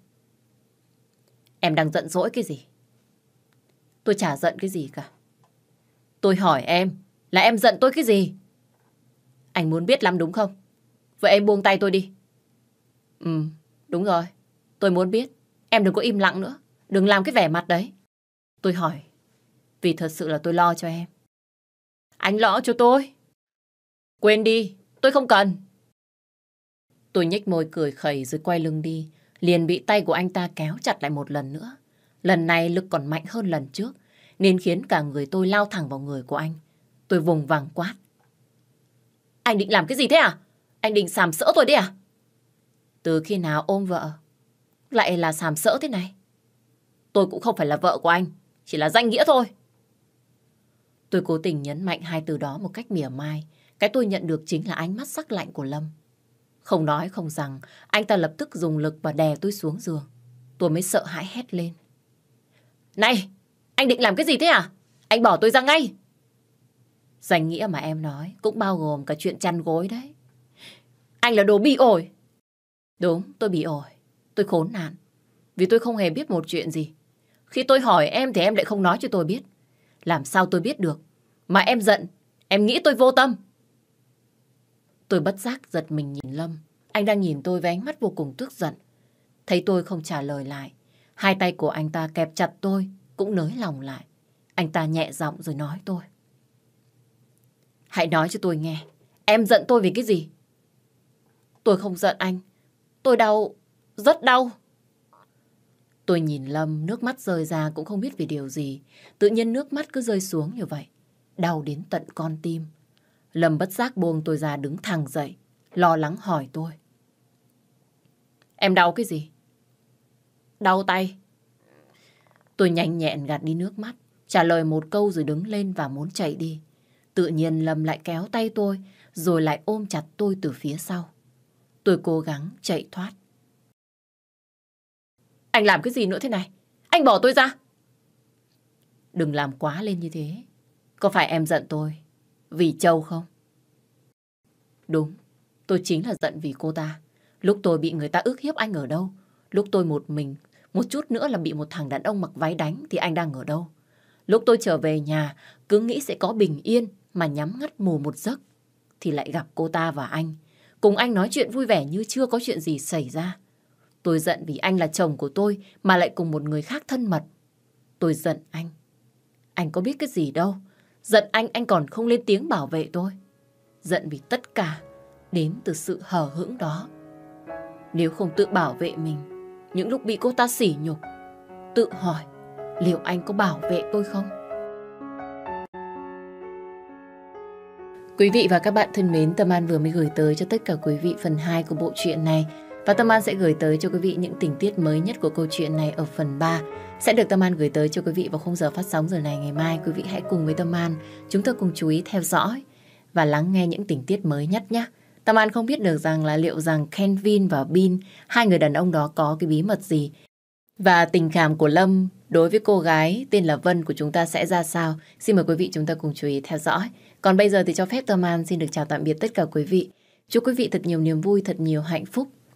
Em đang giận dỗi cái gì? Tôi chả giận cái gì cả. Tôi hỏi em là em giận tôi cái gì? Anh muốn biết lắm đúng không? Vậy em buông tay tôi đi. Ừ, đúng rồi. Tôi muốn biết. Em đừng có im lặng nữa. Đừng làm cái vẻ mặt đấy. Tôi hỏi. Vì thật sự là tôi lo cho em. Anh lo cho tôi. Quên đi. Tôi không cần. Tôi nhếch môi cười khẩy rồi quay lưng đi, liền bị tay của anh ta kéo chặt lại một lần nữa. Lần này lực còn mạnh hơn lần trước, nên khiến cả người tôi lao thẳng vào người của anh. Tôi vùng vàng quát. Anh định làm cái gì thế à? Anh định sàm sỡ tôi đấy à? Từ khi nào ôm vợ, lại là sàm sỡ thế này? Tôi cũng không phải là vợ của anh, chỉ là danh nghĩa thôi. Tôi cố tình nhấn mạnh hai từ đó một cách mỉa mai, cái tôi nhận được chính là ánh mắt sắc lạnh của Lâm. Không nói không rằng, anh ta lập tức dùng lực và đè tôi xuống giường. Tôi mới sợ hãi hét lên. Này, anh định làm cái gì thế à? Anh bỏ tôi ra ngay. Dành nghĩa mà em nói cũng bao gồm cả chuyện chăn gối đấy. Anh là đồ bị ổi. Đúng, tôi bị ổi. Tôi khốn nạn. Vì tôi không hề biết một chuyện gì. Khi tôi hỏi em thì em lại không nói cho tôi biết. Làm sao tôi biết được? Mà em giận, em nghĩ tôi vô tâm. Tôi bất giác giật mình nhìn Lâm. Anh đang nhìn tôi với ánh mắt vô cùng tức giận. Thấy tôi không trả lời lại. Hai tay của anh ta kẹp chặt tôi, cũng nới lòng lại. Anh ta nhẹ giọng rồi nói tôi. Hãy nói cho tôi nghe, em giận tôi vì cái gì? Tôi không giận anh. Tôi đau, rất đau. Tôi nhìn Lâm, nước mắt rơi ra cũng không biết vì điều gì. Tự nhiên nước mắt cứ rơi xuống như vậy. Đau đến tận con tim. Lâm bất giác buông tôi ra đứng thẳng dậy, lo lắng hỏi tôi. Em đau cái gì? Đau tay. Tôi nhanh nhẹn gạt đi nước mắt, trả lời một câu rồi đứng lên và muốn chạy đi. Tự nhiên Lâm lại kéo tay tôi, rồi lại ôm chặt tôi từ phía sau. Tôi cố gắng chạy thoát. Anh làm cái gì nữa thế này? Anh bỏ tôi ra! Đừng làm quá lên như thế. Có phải em giận tôi vì Châu không? Đúng, tôi chính là giận vì cô ta. Lúc tôi bị người ta ước hiếp anh ở đâu? Lúc tôi một mình, một chút nữa là bị một thằng đàn ông mặc váy đánh thì anh đang ở đâu? Lúc tôi trở về nhà, cứ nghĩ sẽ có bình yên mà nhắm ngắt mù một giấc. Thì lại gặp cô ta và anh. Cùng anh nói chuyện vui vẻ như chưa có chuyện gì xảy ra. Tôi giận vì anh là chồng của tôi mà lại cùng một người khác thân mật. Tôi giận anh. Anh có biết cái gì đâu. Giận anh anh còn không lên tiếng bảo vệ tôi. Giận vì tất cả đến từ sự hờ hững đó. Nếu không tự bảo vệ mình, những lúc bị cô ta sỉ nhục, tự hỏi liệu anh có bảo vệ tôi không? Quý vị và các bạn thân mến, Tâm An vừa mới gửi tới cho tất cả quý vị phần 2 của bộ truyện này. Và Tâm An sẽ gửi tới cho quý vị những tình tiết mới nhất của câu chuyện này ở phần 3 sẽ được Tâm An gửi tới cho quý vị vào khung giờ phát sóng giờ này ngày mai. Quý vị hãy cùng với Tâm An, chúng tôi cùng chú ý theo dõi và lắng nghe những tình tiết mới nhất nhé. Tâm An không biết được rằng là liệu rằng Kenvin và Bin, hai người đàn ông đó có cái bí mật gì. Và tình cảm của Lâm đối với cô gái tên là Vân của chúng ta sẽ ra sao. Xin mời quý vị chúng ta cùng chú ý theo dõi. Còn bây giờ thì cho phép Tâm An xin được chào tạm biệt tất cả quý vị. Chúc quý vị thật nhiều niềm vui, thật nhiều hạnh phúc